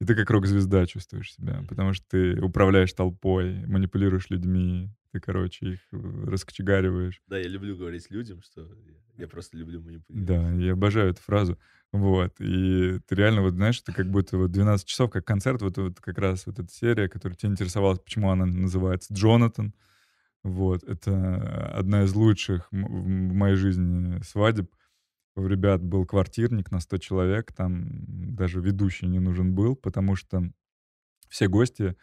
и ты как рок-звезда чувствуешь себя, потому что ты управляешь толпой, манипулируешь людьми, ты, короче, их э, раскочегариваешь. Да, я люблю говорить людям, что я просто люблю манипулировать. Да, я обожаю эту фразу. Вот, и ты реально вот знаешь, это как будто вот 12 часов, как концерт, вот, вот как раз вот эта серия, которая тебя интересовала, почему она называется «Джонатан», вот, это одна из лучших в моей жизни свадеб. У ребят был квартирник на 100 человек, там даже ведущий не нужен был, потому что все гости,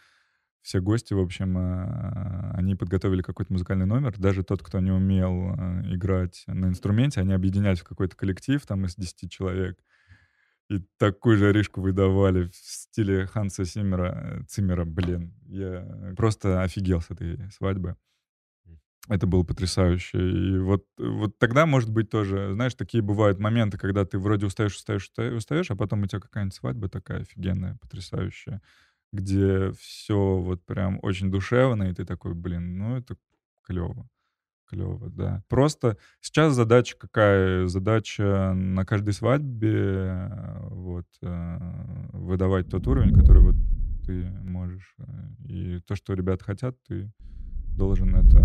все гости, в общем, а, они подготовили какой-то музыкальный номер. Даже тот, кто не умел а, играть на инструменте, они объединялись в какой-то коллектив, там из 10 человек. И такую же оришку выдавали в стиле Ханса Симмера. Э, Циммера, блин. Я просто офигел с этой свадьбы. Это было потрясающе. И вот, вот тогда, может быть, тоже, знаешь, такие бывают моменты, когда ты вроде устаешь, устаешь, устаешь, а потом у тебя какая-нибудь свадьба такая офигенная, потрясающая, где все вот прям очень душевно, и ты такой, блин, ну это клево клево, да. Просто сейчас задача какая? Задача на каждой свадьбе э, вот э, выдавать тот уровень, который вот ты можешь. Э, и то, что ребята хотят, ты должен это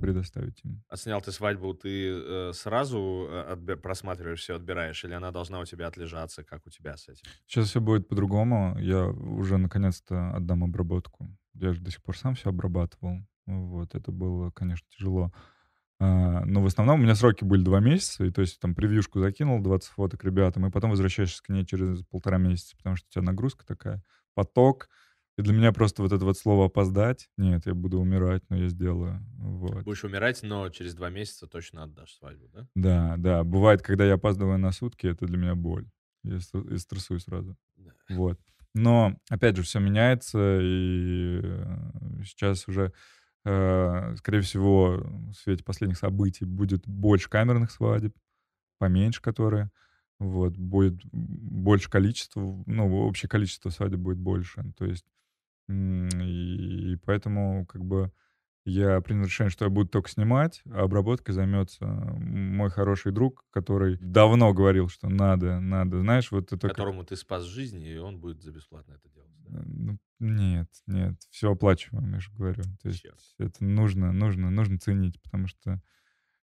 предоставить им. А снял ты свадьбу, ты э, сразу э, отби- просматриваешь все, отбираешь, или она должна у тебя отлежаться, как у тебя с этим? Сейчас все будет по-другому. Я уже наконец-то отдам обработку. Я же до сих пор сам все обрабатывал. Вот, это было, конечно, тяжело. А, но в основном у меня сроки были два месяца, и то есть там превьюшку закинул, 20 фоток ребятам, и потом возвращаешься к ней через полтора месяца, потому что у тебя нагрузка такая, поток, и для меня просто вот это вот слово «опоздать», нет, я буду умирать, но я сделаю. Вот. Будешь умирать, но через два месяца точно отдашь свадьбу, да? Да, да. Бывает, когда я опаздываю на сутки, это для меня боль. Я, я стрессую сразу. Да. Вот. Но, опять же, все меняется, и э, сейчас уже, э, скорее всего, в свете последних событий будет больше камерных свадеб, поменьше которые. Вот, будет больше количества, ну, общее количество свадеб будет больше. То есть и поэтому как бы я принял решение, что я буду только снимать, а обработкой займется мой хороший друг, который давно говорил, что надо, надо. Знаешь, вот это только... Которому ты спас жизнь, и он будет за бесплатно это делать. Да? Э, ну, нет, нет, все оплачиваем, я же говорю. То есть Черт. это нужно, нужно, нужно ценить, потому что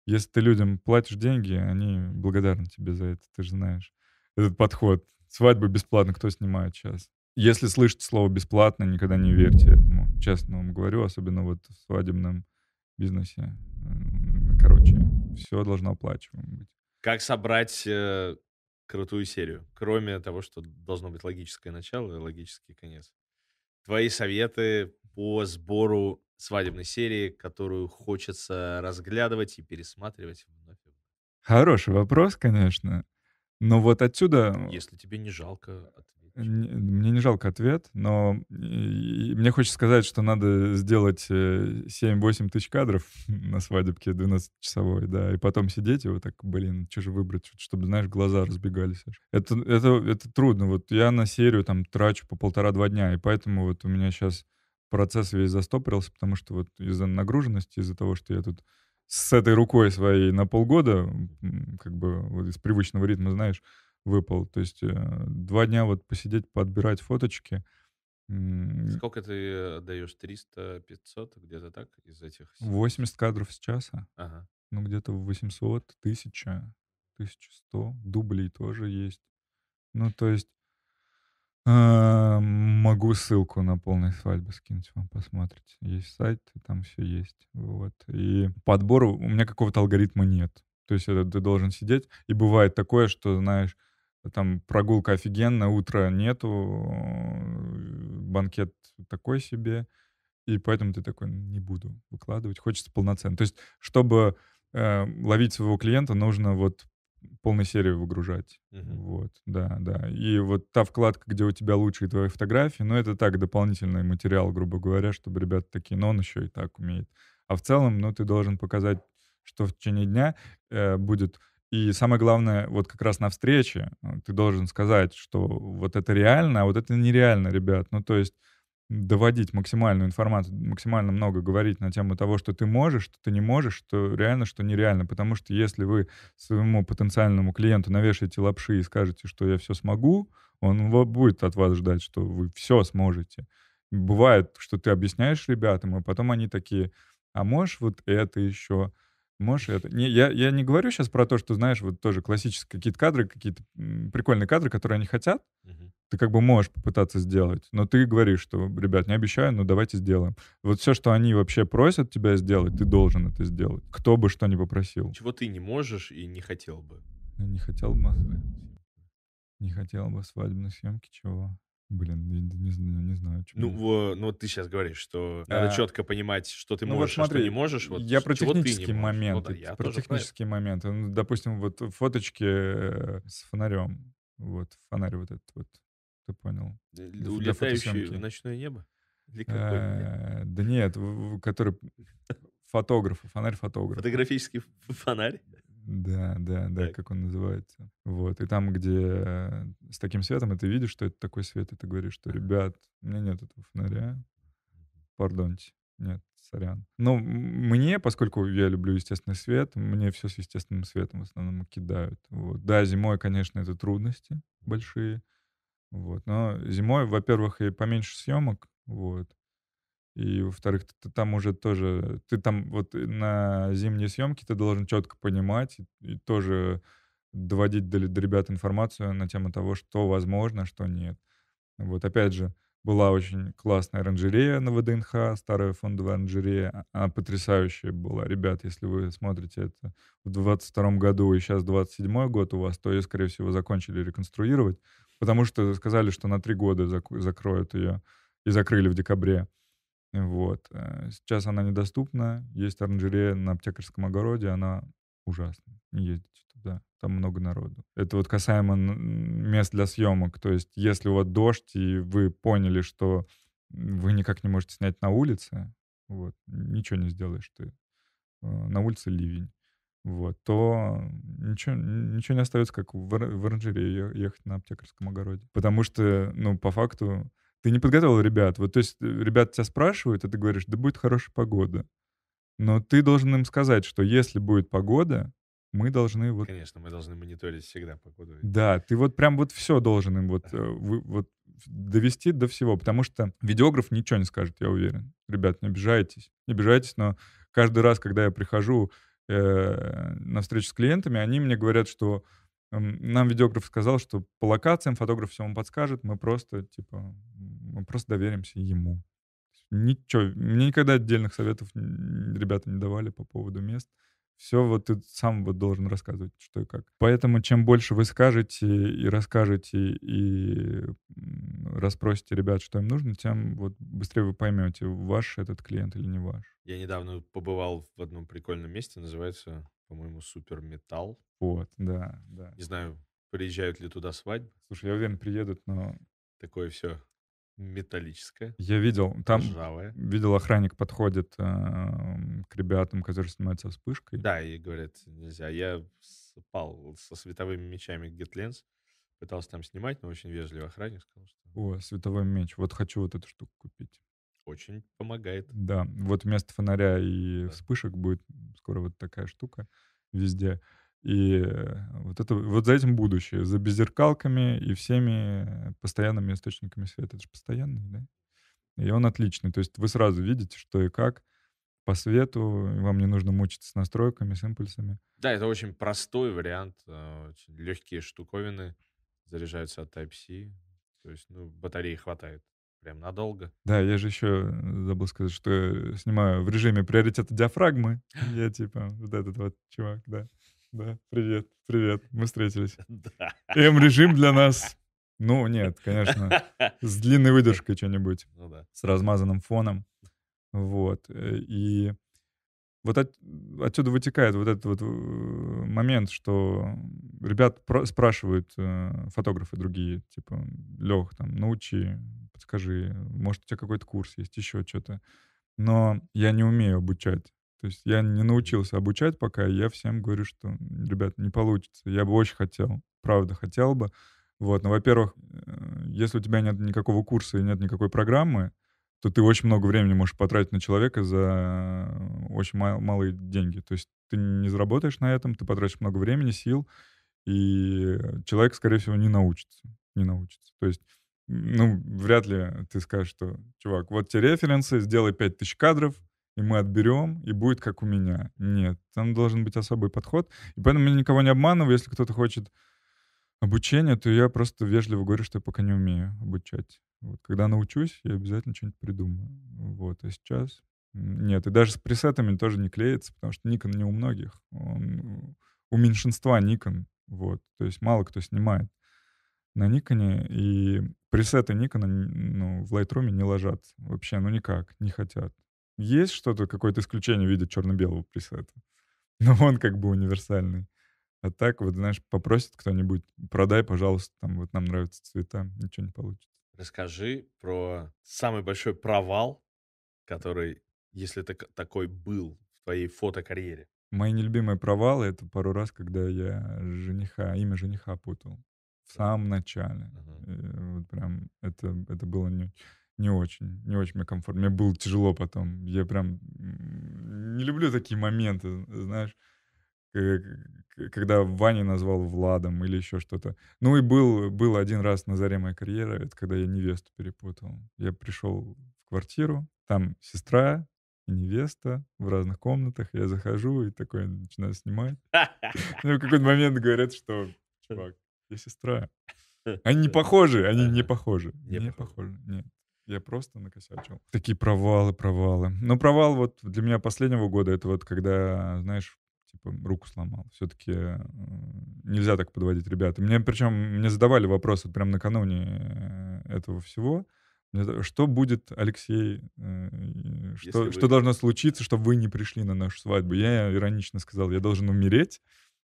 если ты людям платишь деньги, они благодарны тебе за это, ты же знаешь. Этот подход. Свадьбы бесплатно кто снимает сейчас? Если слышите слово «бесплатно», никогда не верьте этому. Честно вам говорю, особенно вот в свадебном бизнесе. Короче, все должно оплачиваемо быть. Как собрать э, крутую серию? Кроме того, что должно быть логическое начало и логический конец. Твои советы по сбору свадебной серии, которую хочется разглядывать и пересматривать Хороший вопрос, конечно. Но вот отсюда... Если тебе не жалко, мне не жалко ответ, но мне хочется сказать, что надо сделать 7-8 э, тысяч кадров на свадебке 12-часовой, да, и потом сидеть и вот так, блин, что же выбрать, чтобы, знаешь, глаза разбегались. Это, это, это трудно. Вот я на серию там трачу по полтора-два дня, и поэтому вот у меня сейчас процесс весь застопорился, потому что вот из-за нагруженности, из-за того, что я тут с этой рукой своей на полгода, как бы вот из привычного ритма, знаешь, выпал. То есть э, два дня вот посидеть, подбирать фоточки. Сколько ты отдаешь? 300, 500, где-то так из этих? 80 кадров с часа. Ага. Ну, где-то 800, 1000, 1100. Дублей тоже есть. Ну, то есть э, Могу ссылку на полный свадьбы скинуть вам, посмотреть, Есть сайт, там все есть. Вот. И подбор, у меня какого-то алгоритма нет. То есть это ты должен сидеть. И бывает такое, что, знаешь, там прогулка офигенная, утра нету, банкет такой себе, и поэтому ты такой, не буду выкладывать, хочется полноценно. То есть, чтобы э, ловить своего клиента, нужно вот полной серии выгружать. Uh-huh. Вот, да, да. И вот та вкладка, где у тебя лучшие твои фотографии, ну, это так, дополнительный материал, грубо говоря, чтобы ребята такие, но «Ну, он еще и так умеет. А в целом, ну, ты должен показать, что в течение дня э, будет и самое главное, вот как раз на встрече ну, ты должен сказать, что вот это реально, а вот это нереально, ребят. Ну, то есть доводить максимальную информацию, максимально много говорить на тему того, что ты можешь, что ты не можешь, что реально, что нереально. Потому что если вы своему потенциальному клиенту навешаете лапши и скажете, что я все смогу, он будет от вас ждать, что вы все сможете. Бывает, что ты объясняешь ребятам, и потом они такие, а можешь вот это еще? Можешь это? Не, я, я не говорю сейчас про то, что, знаешь, вот тоже классические какие-то кадры, какие-то прикольные кадры, которые они хотят. Угу. Ты как бы можешь попытаться сделать, но ты говоришь, что, ребят, не обещаю, но давайте сделаем. Вот все, что они вообще просят тебя сделать, ты должен это сделать. Кто бы что ни попросил. Чего ты не можешь и не хотел бы. Ну, не хотел бы. Не хотел бы свадебной съемки чего? Блин, я не, не, не знаю. Чего ну, в, ну, ты сейчас говоришь, что а, надо четко понимать, что ты ну, можешь, вот смотри, а что не можешь. Вот я про технические моменты. Ну, да, про технические про моменты. Ну, допустим, вот фоточки э, с фонарем. Вот фонарь вот этот вот. Ты понял? Улетающий в ночное небо? Э, да нет, который фотограф, фонарь фотографа. Фотографический фонарь? Да, да, да, так. Э, как он называется. Вот. И там, где э, с таким светом, и ты видишь, что это такой свет, и ты говоришь, что, ребят, у меня нет этого фонаря. Пардоньте. Нет, сорян. Но мне, поскольку я люблю естественный свет, мне все с естественным светом в основном кидают. Вот. Да, зимой, конечно, это трудности большие. Вот. Но зимой, во-первых, и поменьше съемок, вот. И, во-вторых, ты, там уже тоже, ты там вот на зимние съемки ты должен четко понимать и, и тоже доводить до, до ребят информацию на тему того, что возможно, что нет. Вот опять же, была очень классная оранжерея на ВДНХ, старая фондовая оранжерея, она а потрясающая была. Ребят, если вы смотрите это в 22 году и сейчас 27 год у вас, то ее, скорее всего, закончили реконструировать, потому что сказали, что на три года зак- закроют ее и закрыли в декабре. Вот. Э, сейчас она недоступна. Есть оранжерея на аптекарском огороде, она ужасна. Ездите туда, там много народу. Это вот касаемо мест для съемок. То есть, если вот дождь, и вы поняли, что вы никак не можете снять на улице, вот, ничего не сделаешь ты. Э, на улице ливень. Вот, то ничего, ничего не остается, как в, в оранжерее ехать на аптекарском огороде. Потому что, ну, по факту, ты не подготовил ребят. Вот, то есть э, ребят тебя спрашивают, а ты говоришь, да будет хорошая погода. Но ты должен им сказать, что если будет погода, мы должны вот... Конечно, мы должны мониторить всегда погоду. Да, ты вот прям вот все должен им вот, э, вот довести до всего, потому что видеограф ничего не скажет, я уверен. Ребят, не обижайтесь, не обижайтесь, но каждый раз, когда я прихожу э, на встречу с клиентами, они мне говорят, что нам видеограф сказал, что по локациям фотограф всему подскажет, мы просто, типа, мы просто доверимся ему. Ничего, мне никогда отдельных советов ребята не давали по поводу мест. Все вот ты сам вот должен рассказывать, что и как. Поэтому чем больше вы скажете и расскажете и расспросите ребят, что им нужно, тем вот быстрее вы поймете, ваш этот клиент или не ваш. Я недавно побывал в одном прикольном месте, называется, по-моему, Супер Металл. Вот, да, да. Не знаю, приезжают ли туда свадьбы. Слушай, я уверен, приедут, но... Такое все. Металлическая. Я видел, там ржавая. видел охранник подходит э, к ребятам, которые снимаются вспышкой. Да, и говорят, нельзя. Я спал со световыми мечами GetLens, пытался там снимать, но очень вежливый охранник сказал, что... О, световой меч, вот хочу вот эту штуку купить. Очень помогает. Да, вот вместо фонаря и да. вспышек будет скоро вот такая штука везде. И э, вот, это, вот за этим будущее, за беззеркалками и всеми постоянными источниками света. Это же постоянный, да? И он отличный. То есть вы сразу видите, что и как по свету, вам не нужно мучиться с настройками, с импульсами. Да, это очень простой вариант. Э, очень легкие штуковины заряжаются от Type-C. То есть, ну, батареи хватает прям надолго. Да, я же еще э, забыл сказать, что я снимаю в режиме приоритета диафрагмы. Я типа вот этот вот чувак, да. Да, привет, привет, мы встретились. Да. М-режим для нас. Ну, нет, конечно, с длинной выдержкой что-нибудь, ну, да. с размазанным фоном. Вот, э, и вот от, отсюда вытекает вот этот вот э, момент, что ребят про, спрашивают э, фотографы другие, типа, Лех, там, научи, подскажи, может, у тебя какой-то курс есть, еще что-то. Но я не умею обучать то есть я не научился обучать пока, и я всем говорю, что, ребят, не получится. Я бы очень хотел, правда хотел бы. Вот, но, во-первых, э, если у тебя нет никакого курса и нет никакой программы, то ты очень много времени можешь потратить на человека за э, очень мал- малые деньги. То есть ты не заработаешь на этом, ты потратишь много времени, сил, и человек, скорее всего, не научится. Не научится. То есть, ну, вряд ли ты скажешь, что, чувак, вот тебе референсы, сделай 5000 кадров, и мы отберем, и будет как у меня. Нет, там должен быть особый подход. И поэтому я никого не обманываю. Если кто-то хочет обучения, то я просто вежливо говорю, что я пока не умею обучать. Вот, когда научусь, я обязательно что-нибудь придумаю. Вот, а сейчас нет. И даже с пресетами тоже не клеится, потому что Nikon не у многих. Он, у меньшинства Nikon. Вот, то есть мало кто снимает на Никоне, и пресеты Никона ну, в Lightroom не ложат вообще, ну никак, не хотят есть что-то, какое-то исключение в виде черно-белого пресета. Но ну, он как бы универсальный. А так, вот, знаешь, попросит кто-нибудь, продай, пожалуйста, там, вот нам нравятся цвета, ничего не получится. Расскажи про самый большой провал, который, если так, такой был в твоей фотокарьере. Мои нелюбимые провалы — это пару раз, когда я жениха, имя жениха путал. В самом начале. Uh-huh. вот прям это, это было не не очень, не очень мне комфортно. Мне было тяжело потом. Я прям не люблю такие моменты, знаешь, когда Ваня назвал Владом или еще что-то. Ну и был, был один раз на заре моей карьеры, это когда я невесту перепутал. Я пришел в квартиру, там сестра и невеста в разных комнатах. Я захожу и такой начинаю снимать. Ну, в какой-то момент говорят, что, чувак, я сестра. Они не похожи, они не похожи. Не похожи, нет я просто накосячил. Такие провалы, провалы. Но провал вот для меня последнего года, это вот когда, знаешь, типа руку сломал. Все-таки э, нельзя так подводить ребята. Мне причем, мне задавали вопрос вот прям накануне э, этого всего. Что будет, Алексей? Э, что, вы... что должно случиться, чтобы вы не пришли на нашу свадьбу? Я иронично сказал, я должен умереть.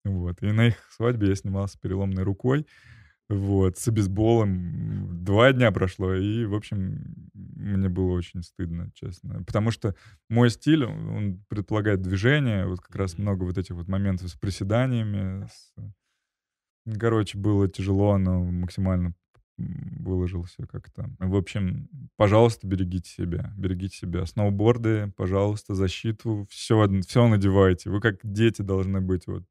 Вот. И на их свадьбе я снимался переломной рукой. Вот, с бейсболом. Два дня прошло, и, в общем, мне было очень стыдно, честно. Потому что мой стиль, он предполагает движение, вот как раз много вот этих вот моментов с приседаниями. С... Ну, короче, было тяжело, но максимально выложился как-то. В общем, пожалуйста, берегите себя, берегите себя. Сноуборды, пожалуйста, защиту, все, все надевайте. Вы как дети должны быть вот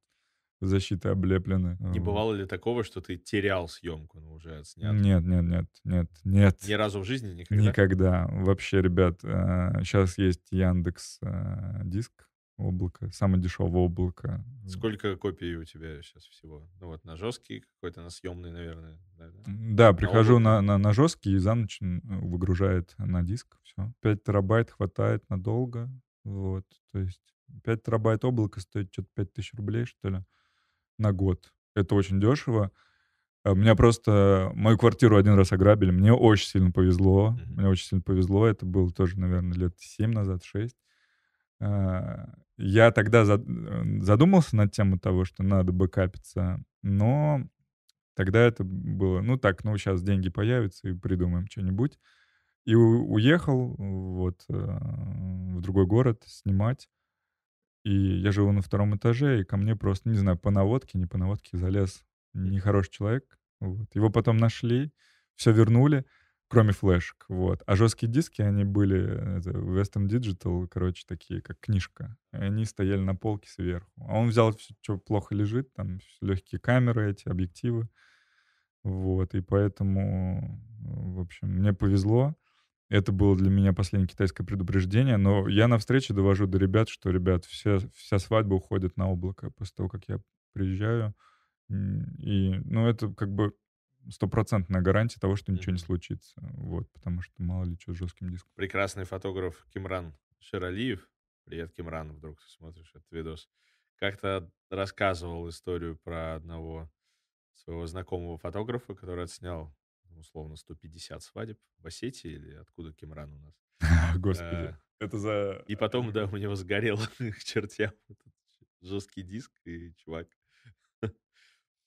защита облеплена. Не бывало ли такого, что ты терял съемку, но ну, уже отснятую? Нет, нет, нет, нет, нет. Ни разу в жизни никогда? Никогда. Вообще, ребят, сейчас а, есть Яндекс а, Диск, облако, самое дешевое облако. Сколько копий у тебя сейчас всего? Ну вот на жесткий какой-то, на съемный, наверное. Да, да? да на прихожу на, на, на жесткий и за ночь выгружает на диск. Все. 5 терабайт хватает надолго. Вот, то есть 5 терабайт облака стоит что-то 5000 рублей, что ли на год. Это очень дешево. А, меня просто... Мою квартиру один раз ограбили. Мне очень сильно повезло. Mm-hmm. Мне очень сильно повезло. Это было тоже, наверное, лет 7 назад, 6. А, я тогда задумался над тему того, что надо бы бэкапиться, но тогда это было, ну так, ну сейчас деньги появятся и придумаем что-нибудь. И уехал вот э, в другой город снимать. И я живу на втором этаже, и ко мне просто, не знаю, по наводке, не по наводке залез нехороший человек. Вот. Его потом нашли, все вернули, кроме флешек. Вот. А жесткие диски, они были э, это, Western Digital, короче, такие, как книжка. И они стояли на полке сверху. А он взял все, что плохо лежит, там легкие камеры эти, объективы. Вот, и поэтому, в общем, мне повезло. Это было для меня последнее китайское предупреждение, но я на встрече довожу до ребят, что, ребят, вся, вся свадьба уходит на облако после того, как я приезжаю. И, ну, это как бы стопроцентная гарантия того, что ничего не случится. Вот, потому что мало ли что с жестким диском. Прекрасный фотограф Кимран Шералиев, Привет, Кимран, вдруг ты смотришь этот видос. Как-то рассказывал историю про одного своего знакомого фотографа, который отснял условно 150 свадеб в Осетии или откуда Кимран у нас. Господи, э, это за... И э, потом, да, у него сгорел к чертям жесткий диск, и чувак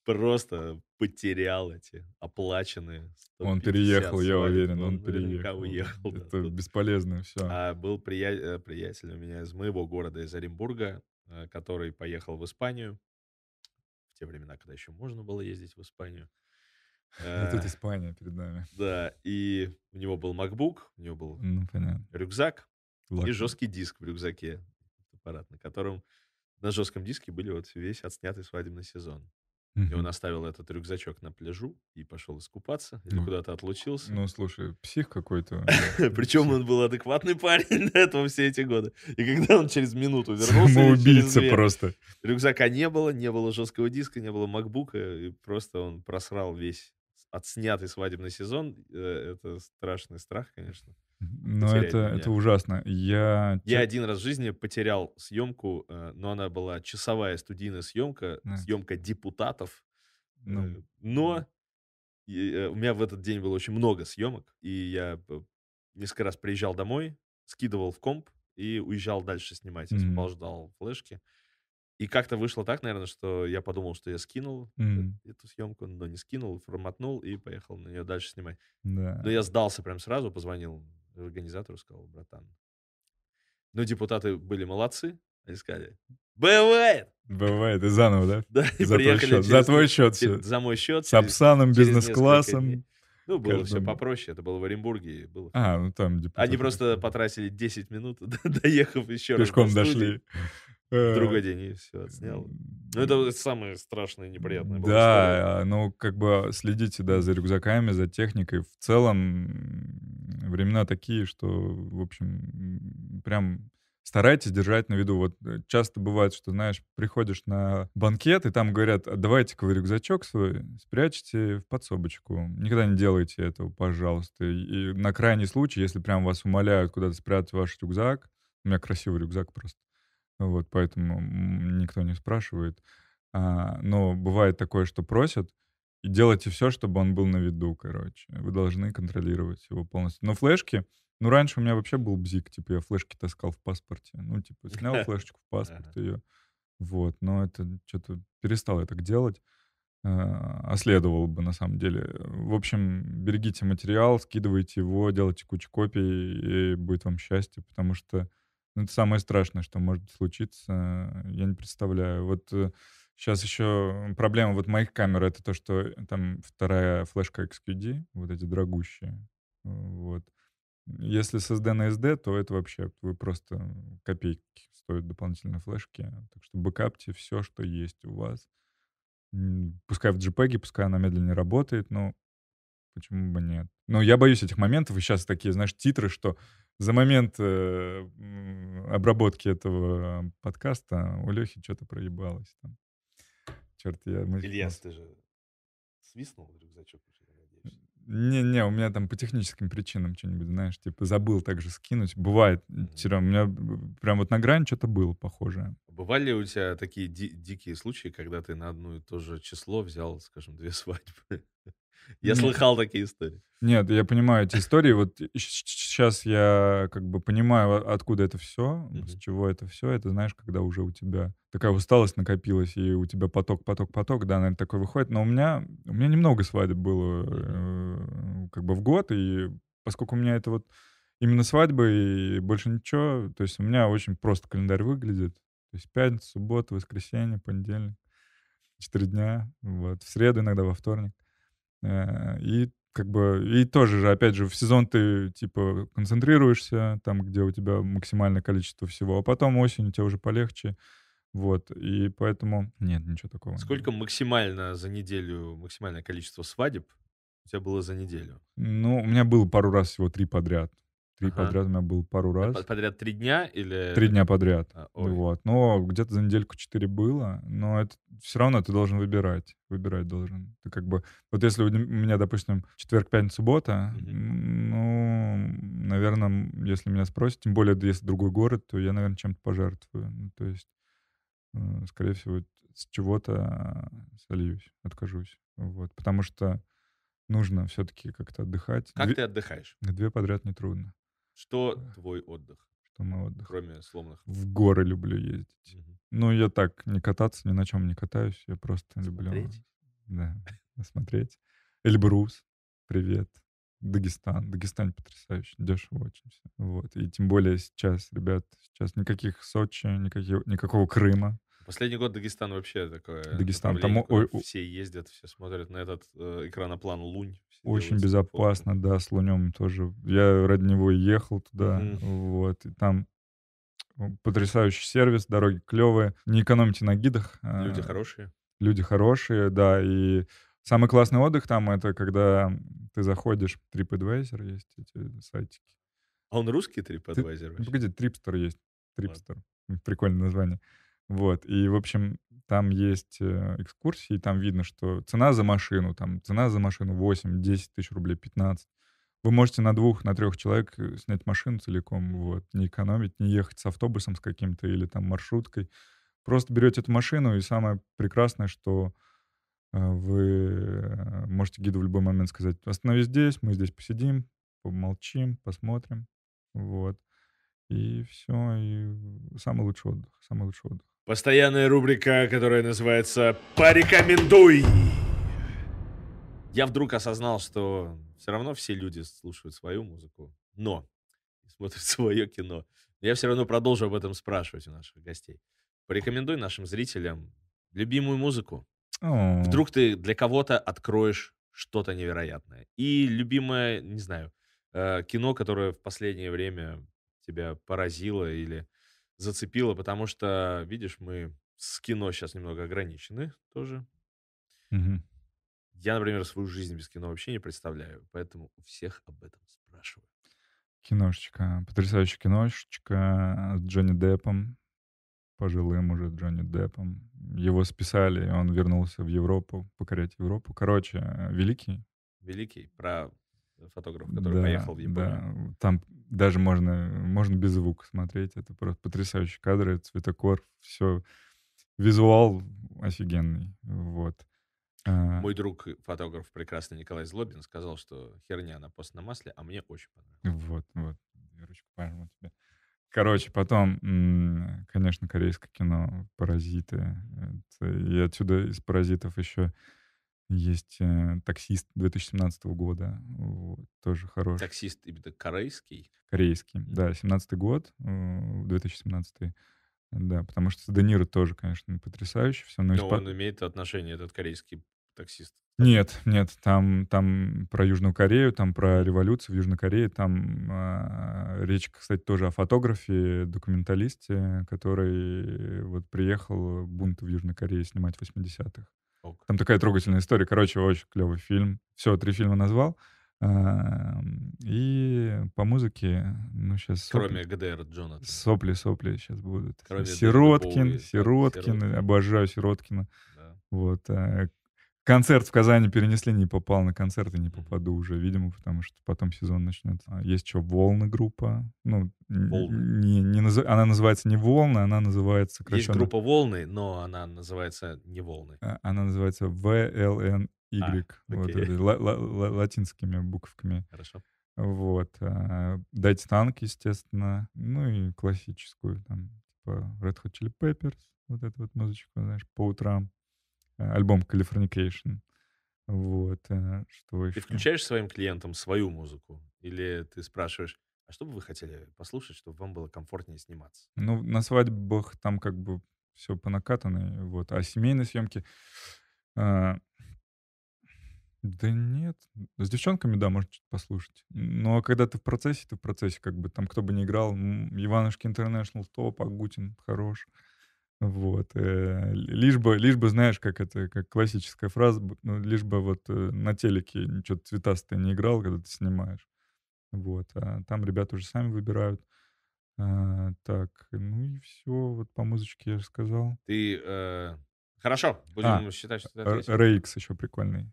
просто потерял эти оплаченные. Он переехал, свадеб. я уверен, он, он переехал. уехал. Это да, бесполезно все. А был прия... Э, приятель у меня из моего города, из Оренбурга, который поехал в Испанию в те времена, когда еще можно было ездить в Испанию. А тут э. Испания перед нами. Да, и у него был MacBook, у него был ну, рюкзак и жесткий диск в рюкзаке, аппарат, на котором на жестком диске были вот весь отснятый свадебный сезон. И он оставил этот рюкзачок на пляжу и пошел искупаться, или ну, куда-то отлучился. Ну, слушай, псих какой-то. Причем он был адекватный парень до этого все эти годы. И когда он через минуту вернулся... Самоубийца просто. Рюкзака не было, не было жесткого диска, не было макбука, э, и просто он просрал весь отснятый свадебный сезон, э, это страшный страх, конечно. Но это, это ужасно. Я... я один раз в жизни потерял съемку, э, но она была часовая студийная съемка, да. съемка депутатов. Ну. Э, но у меня в этот день было очень много съемок, и я несколько раз приезжал домой, скидывал в комп и уезжал дальше снимать, mm-hmm. освобождал флешки. И как-то вышло так, наверное, что я подумал, что я скинул mm. эту съемку, но не скинул, форматнул и поехал на нее дальше снимать. Да. Но я сдался прям сразу, позвонил организатору, сказал, братан. Ну, депутаты были молодцы, они сказали, бывает! Бывает, и заново, да? Да, и за приехали. Твой счет. за твой счет все. За мой счет. С Апсаном, бизнес-классом. Ну, было каждому. все попроще. Это было в Оренбурге. Было. А, ну там депутаты. Они просто потратили 10 минут, доехав еще Пешком раз. Пешком дошли. В э, другой день и все отснял. Ну, это самое страшное и неприятное. Да, ну, как бы а, следите, да, за рюкзаками, за техникой. В целом, времена такие, что, в общем, прям старайтесь держать на виду. Вот э, часто бывает, что, знаешь, приходишь на банкет, и там говорят, «А давайте-ка вы рюкзачок свой спрячьте в подсобочку. Никогда не делайте этого, пожалуйста. И на крайний случай, если прям вас умоляют куда-то спрятать ваш рюкзак, у меня красивый рюкзак просто. Вот, поэтому никто не спрашивает. А, но бывает такое, что просят, и делайте все, чтобы он был на виду, короче. Вы должны контролировать его полностью. Но флешки, ну, раньше у меня вообще был бзик, типа я флешки таскал в паспорте. Ну, типа, снял флешечку в паспорт ее. Вот, но это что-то перестал я так делать. А, а следовало бы, на самом деле. В общем, берегите материал, скидывайте его, делайте кучу копий, и будет вам счастье, потому что ну, это самое страшное, что может случиться. Э, я не представляю. Вот сейчас э, еще проблема вот моих камер — это то, что там вторая флешка XQD, вот эти дорогущие. Вот. Если с SD на SD, то это вообще вы просто копейки стоят дополнительные флешки. Так что бэкапьте все, что есть у вас. Пускай в JPEG, пускай она медленнее работает, но почему бы нет? Но я боюсь этих моментов, и сейчас такие, знаешь, титры, что за момент э, обработки этого подкаста у Лехи что-то проебалось. Там. Черт, я... Ильяс, ты же свистнул рюкзачок? Не-не, у меня там по техническим причинам что-нибудь, знаешь, типа забыл также скинуть. Бывает, вчера у меня прям вот на грань что-то было похожее. Бывали у тебя такие ди- дикие случаи, когда ты на одно и то же число взял, скажем, две свадьбы? Я слыхал такие истории. Нет, я понимаю эти истории. Вот сейчас я как бы понимаю, а, откуда это все, с чего это все. Это знаешь, когда уже у тебя такая усталость накопилась, и у тебя поток, поток, поток, да, наверное, такой выходит. Но у меня, у меня немного свадеб было э, как бы в год, и поскольку у меня это вот именно свадьбы и больше ничего, то есть у меня очень просто календарь выглядит. То есть пятница, суббота, воскресенье, понедельник, четыре дня, вот, в среду иногда, во вторник. Э, и как бы, и тоже же, опять же, в сезон ты, типа, концентрируешься там, где у тебя максимальное количество всего, а потом осень у тебя уже полегче, вот, и поэтому нет, ничего такого. Сколько нет. максимально за неделю, максимальное количество свадеб у тебя было за неделю? Ну, у меня было пару раз всего три подряд, Три ага. подряд у меня был пару раз. подряд три дня или... Три дня подряд. А, вот. Но где-то за недельку четыре было, но это все равно ты должен выбирать. Выбирать должен. Ты как бы... Вот если у меня, допустим, четверг, пятница, суббота, угу. ну, наверное, если меня спросят, тем более, если другой город, то я, наверное, чем-то пожертвую. Ну, то есть, э, скорее всего, с чего-то сольюсь, откажусь. Вот. Потому что нужно все-таки как-то отдыхать. Как Две... ты отдыхаешь? Две подряд нетрудно. Что твой отдых? Что мой отдых? Кроме сломанных. В горы люблю ездить. Угу. Ну, я так, не кататься, ни на чем не катаюсь. Я просто смотреть? люблю... Да, смотреть. Эльбрус, привет. Дагестан. Дагестан потрясающе, дешево очень все. Вот. И тем более сейчас, ребят, сейчас никаких Сочи, никаких, никакого Крыма. Последний год Дагестан вообще такое. Дагестан, там все ездят, все смотрят на этот э, экраноплан Лунь, очень безопасно, да, с Лунем тоже. Я ради него ехал туда, mm вот, и там потрясающий сервис, дороги клевые. Не экономите на гидах. Люди а, хорошие. Люди хорошие, да, и самый классный отдых там это когда ты заходишь, TripAdvisor есть эти сайтики. А он русский TripAdvisor? Ты, вообще? Погоди, Трипстер есть, Трипстер. Прикольное название. Вот, и, в общем, там есть э, экскурсии, там видно, что цена за машину, там цена за машину 8, 10 тысяч рублей, 15. Вы можете на двух, на трех человек э, снять машину целиком, вот, не экономить, не ехать с автобусом с каким-то или там маршруткой. Просто берете эту машину, и самое прекрасное, что э, вы можете гиду в любой момент сказать, остановись здесь, мы здесь посидим, помолчим, посмотрим, вот. И все, и самый лучший отдых, самый лучший отдых. Постоянная рубрика, которая называется «Порекомендуй». Я вдруг осознал, что все равно все люди слушают свою музыку, но смотрят свое кино. я все равно продолжу об этом спрашивать у наших гостей. Порекомендуй нашим зрителям любимую музыку. Oh. Вдруг ты для кого-то откроешь что-то невероятное. И любимое, не знаю, э, кино, которое в последнее время тебя поразило или зацепило, потому что, видишь, мы с кино сейчас немного ограничены тоже. Угу. Я, например, свою жизнь без кино вообще не представляю, поэтому у всех об этом спрашиваю. Киношечка, потрясающая киношечка с Джонни Деппом, пожилым уже Джонни Деппом. Его списали, и он вернулся в Европу, покорять Европу. Короче, э, великий. Великий, про фотограф, который да, поехал в Японию. Да. Там даже можно, можно без звука смотреть. Это просто потрясающие кадры, цветокор, все. Визуал офигенный. Вот. А. Мой друг, фотограф прекрасный Николай Злобин, сказал, что херня на пост на масле, а мне очень понравилось. Вот, вот. Ручку пожму тебе. Короче, потом, конечно, корейское кино, паразиты. Э, и отсюда из паразитов еще есть э, таксист 2017 года, вот, тоже хороший. Таксист именно корейский? Корейский, mm-hmm. да, 17 год, 2017 э, да, потому что Де Ниро тоже, конечно, потрясающий, все. Но, но испа... он имеет отношение, этот корейский таксист? Нет, нет, там, там про Южную Корею, там про революцию в Южной Корее, там э, речь, кстати, тоже о фотографии документалисте, который э, вот приехал бунт в Южной Корее снимать в 80-х. Там такая трогательная история. Короче, очень клевый фильм. Все, три фильма назвал. Эм, и по музыке, ну, сейчас... Кроме сопли, ГДР Джона. Сопли, сопли сейчас будут. Кроме Сироткин, Сироткин, Сироткин, обожаю Сироткина. Да. Вот. Э, Концерт в Казани перенесли, не попал на концерт и не попаду уже, видимо, потому что потом сезон начнется. А есть еще «Волны» группа. Ну, волны. Не, не наз... она называется не «Волны», она называется сокращенно... Есть группа «Волны», но она называется не «Волны». А, она называется ВЛН а, вот, л- л- л- латинскими буквами. Хорошо. Вот. А, Дайте танк, естественно. Ну и классическую, там, типа Red Hot Chili Peppers. Вот эту вот музычку, знаешь, по утрам. Э, альбом Californication. Вот, э, что еще? Ты включаешь своим клиентам свою музыку? Или ты спрашиваешь, а что бы вы хотели послушать, чтобы вам было комфортнее сниматься? Ну, на свадьбах там как бы все по накатанной, вот. А семейные съемки... А... Да нет. С девчонками, да, может послушать. Но когда ты в процессе, ты в процессе, как бы там кто бы ни играл, Иванушки Интернешнл, топ, Агутин, хорош. Вот. Э, лишь бы, лишь бы, знаешь, как это, как классическая фраза, ну, лишь бы вот э, на телеке ничего цветастое не играл, когда ты снимаешь. Вот. А там ребята уже сами выбирают. А, так, ну и все. Вот по музычке я же сказал. Ты... Э, хорошо, а, будем а, считать, что это. ответил. Ray еще прикольный.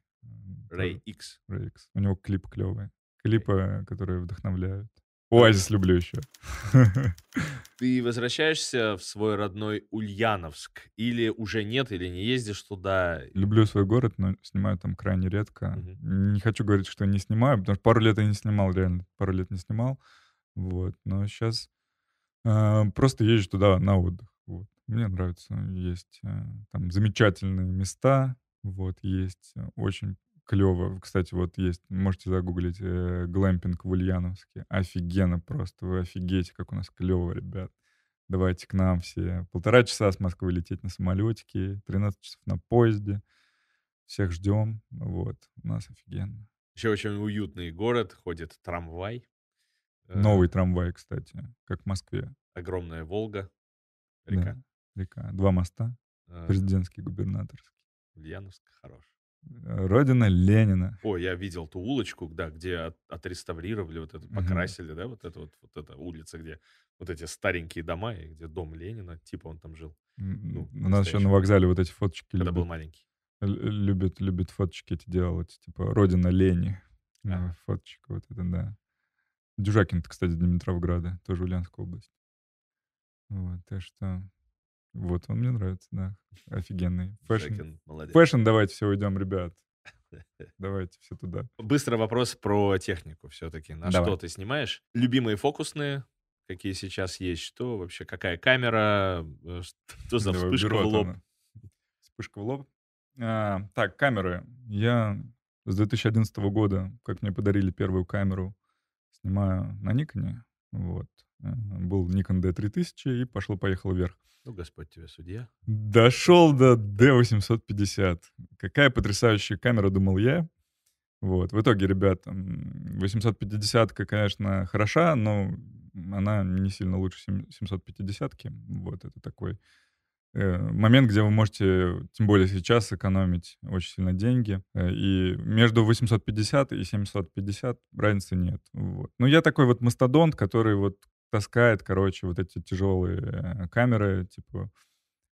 Ray X. Ray X. У него клип клевый. Клипы, которые вдохновляют. Оазис люблю еще. Ты возвращаешься в свой родной Ульяновск? Или уже нет, или не ездишь туда? Люблю свой город, но снимаю там крайне редко. Угу. Не хочу говорить, что не снимаю, потому что пару лет я не снимал, реально. Пару лет не снимал. Вот. Но сейчас э, а, просто езжу туда на отдых. Вот. Мне нравится. Есть э, там замечательные места. Вот. Есть э, очень клево. Кстати, вот есть, можете загуглить э, глэмпинг в Ульяновске. Офигенно просто. Вы офигеете, как у нас клево, ребят. Давайте к нам все. Полтора часа с Москвы лететь на самолетике, 13 часов на поезде. Всех ждем. Вот, у нас офигенно. Еще очень уютный город, ходит трамвай. Новый э, трамвай, кстати, как в Москве. Огромная Волга, река. Да, река. Два моста, э, президентский, губернаторский. Ульяновск хорош. Э, родина Ленина. О, я видел ту улочку, да, где от, отреставрировали, вот это, покрасили, mm-hmm. да, вот это вот, вот эта улица, где вот эти старенькие дома, и где дом Ленина, типа он там жил. Ну, У нас еще на вокзале вот эти фоточки. Когда любят, был маленький. Любит, любит фоточки эти делать, типа Родина Лени. А. Фоточка вот это, да. Дюжакин, кстати, Дмитровграда, тоже Ульяновская область. Вот, так что вот, он мне нравится, да. Офигенный. Фэшн. Джекен, молодец. Фэшн, давайте все уйдем, ребят. Давайте все туда. Быстро вопрос про технику все-таки. На Давай. что ты снимаешь? Любимые фокусные, какие сейчас есть? Что вообще? Какая камера? Э, что за Давай, вспышка в лоб? Она. Вспышка в лоб. А, так, камеры. Я с 2011 года, как мне подарили первую камеру, снимаю на Никоне. Вот был Nikon D3000 и пошло поехал вверх. Ну, Господь тебе судья. Дошел до D850. Какая потрясающая камера, думал я. Вот, в итоге, ребят, 850-ка, конечно, хороша, но она не сильно лучше 750-ки. Вот, это такой э, момент, где вы можете, тем более сейчас, экономить очень сильно деньги. Э, и между 850 и 750 разницы нет. Вот. Но я такой вот мастодонт, который вот таскает, короче, вот эти тяжелые э, камеры, типа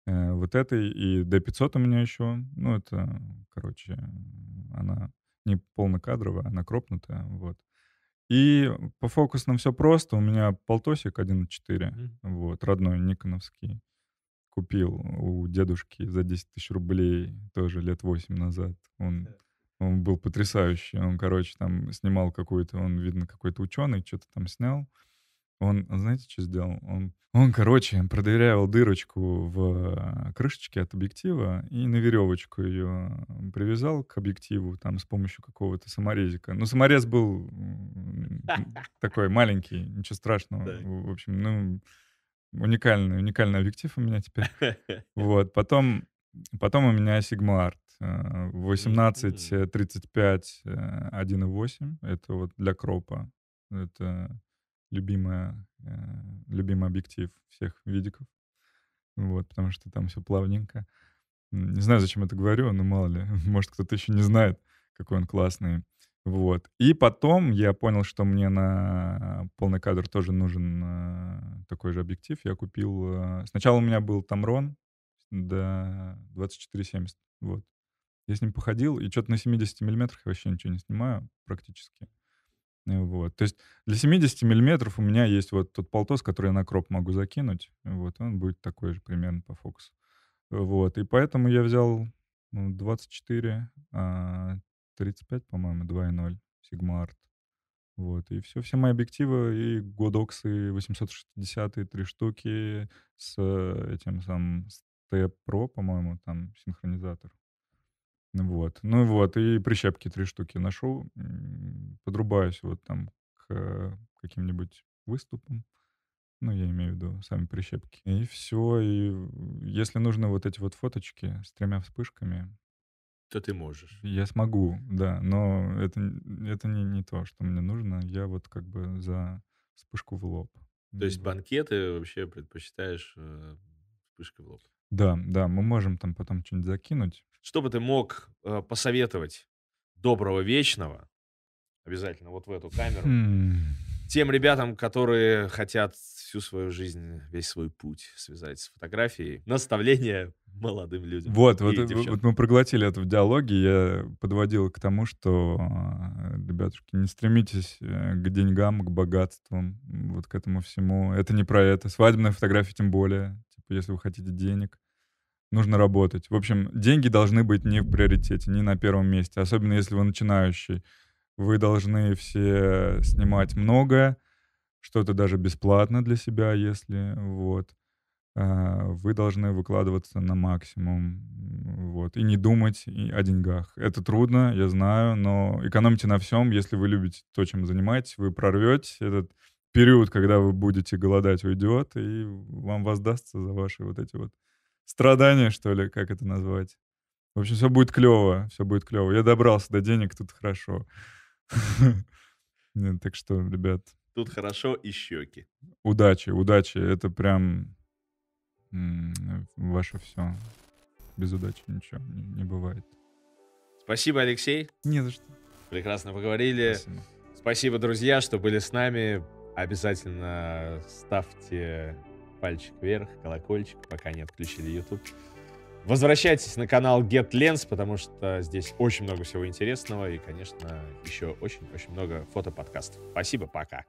э, вот этой, и D500 у меня еще, ну, это, короче, она не полнокадровая, она кропнутая, вот. И по фокусам все просто, у меня полтосик 1.4, mm-hmm. вот, родной, никоновский, купил у дедушки за 10 тысяч рублей, тоже лет 8 назад, он... Yeah. Он был потрясающий. Он, короче, там снимал какую то он, видно, какой-то ученый, что-то там снял. Uh, он, знаете, что сделал? Он, он короче, продырявил дырочку в э, крышечке от объектива и на веревочку ее привязал к объективу там с помощью какого-то саморезика. но ну, саморез был такой маленький, ничего страшного. В общем, ну, уникальный, уникальный объектив у меня теперь. Вот, потом, потом у меня Sigma 18, 35, 1,8. Это вот для кропа. Это любимая, э, любимый объектив всех видиков. Вот, потому что там все плавненько. Не знаю, зачем это говорю, но мало ли, может, кто-то еще не знает, какой он классный. Вот. И потом я понял, что мне на полный кадр тоже нужен э, такой же объектив. Я купил... Э, сначала у меня был Тамрон до 24 70 Вот. Я с ним походил, и что-то на 70 миллиметрах я вообще ничего не снимаю практически. Вот. То есть для 70 миллиметров у меня есть вот тот полтос, который я на кроп могу закинуть. Вот, он будет такой же примерно по фокусу. Вот, и поэтому я взял 24, ну, 35, а, по-моему, 2.0 Sigma Art. Вот, и все, все мои объективы, и Godox, и 860, и три штуки с э, этим самым T-Pro, по-моему, там синхронизатор. Вот. Ну вот, и прищепки три штуки ношу, подрубаюсь вот там к каким-нибудь выступам. Ну, я имею в виду сами прищепки. И все. И если нужны вот эти вот фоточки с тремя вспышками, то ты можешь. Я смогу, да, но это, это не, не то, что мне нужно. Я вот как бы за вспышку в лоб. То есть банкеты вообще предпочитаешь э, вспышкой в лоб? Да, да, мы можем там потом что-нибудь закинуть, что бы ты мог э, посоветовать доброго вечного, обязательно вот в эту камеру, хм. тем ребятам, которые хотят всю свою жизнь, весь свой путь связать с фотографией, наставление молодым людям. Вот, вот, э, вот мы проглотили это в диалоге, я подводил к тому, что, э, ребятушки, не стремитесь э, к деньгам, к богатствам, вот к этому всему. Это не про это. Свадебная фотография тем более. Типа, если вы хотите денег, нужно работать. В общем, деньги должны быть не в приоритете, не на первом месте, особенно если вы начинающий. Вы должны все снимать многое, что-то даже бесплатно для себя, если вот. А, вы должны выкладываться на максимум, вот, и не думать о деньгах. Это трудно, я знаю, но экономьте на всем, если вы любите то, чем занимаетесь, вы прорвете этот период, когда вы будете голодать, уйдет, и вам воздастся за ваши вот эти вот страдания, что ли, как это назвать. В общем, все будет клево, все будет клево. Я добрался до денег, тут хорошо. Так что, ребят. Тут хорошо и щеки. Удачи, удачи. Это прям ваше все. Без удачи ничего не бывает. Спасибо, Алексей. Не за что. Прекрасно поговорили. Спасибо. Спасибо, друзья, что были с нами. Обязательно ставьте пальчик вверх, колокольчик, пока не отключили YouTube. Возвращайтесь на канал Get Lens, потому что здесь очень много всего интересного и, конечно, еще очень-очень много фотоподкастов. Спасибо, пока.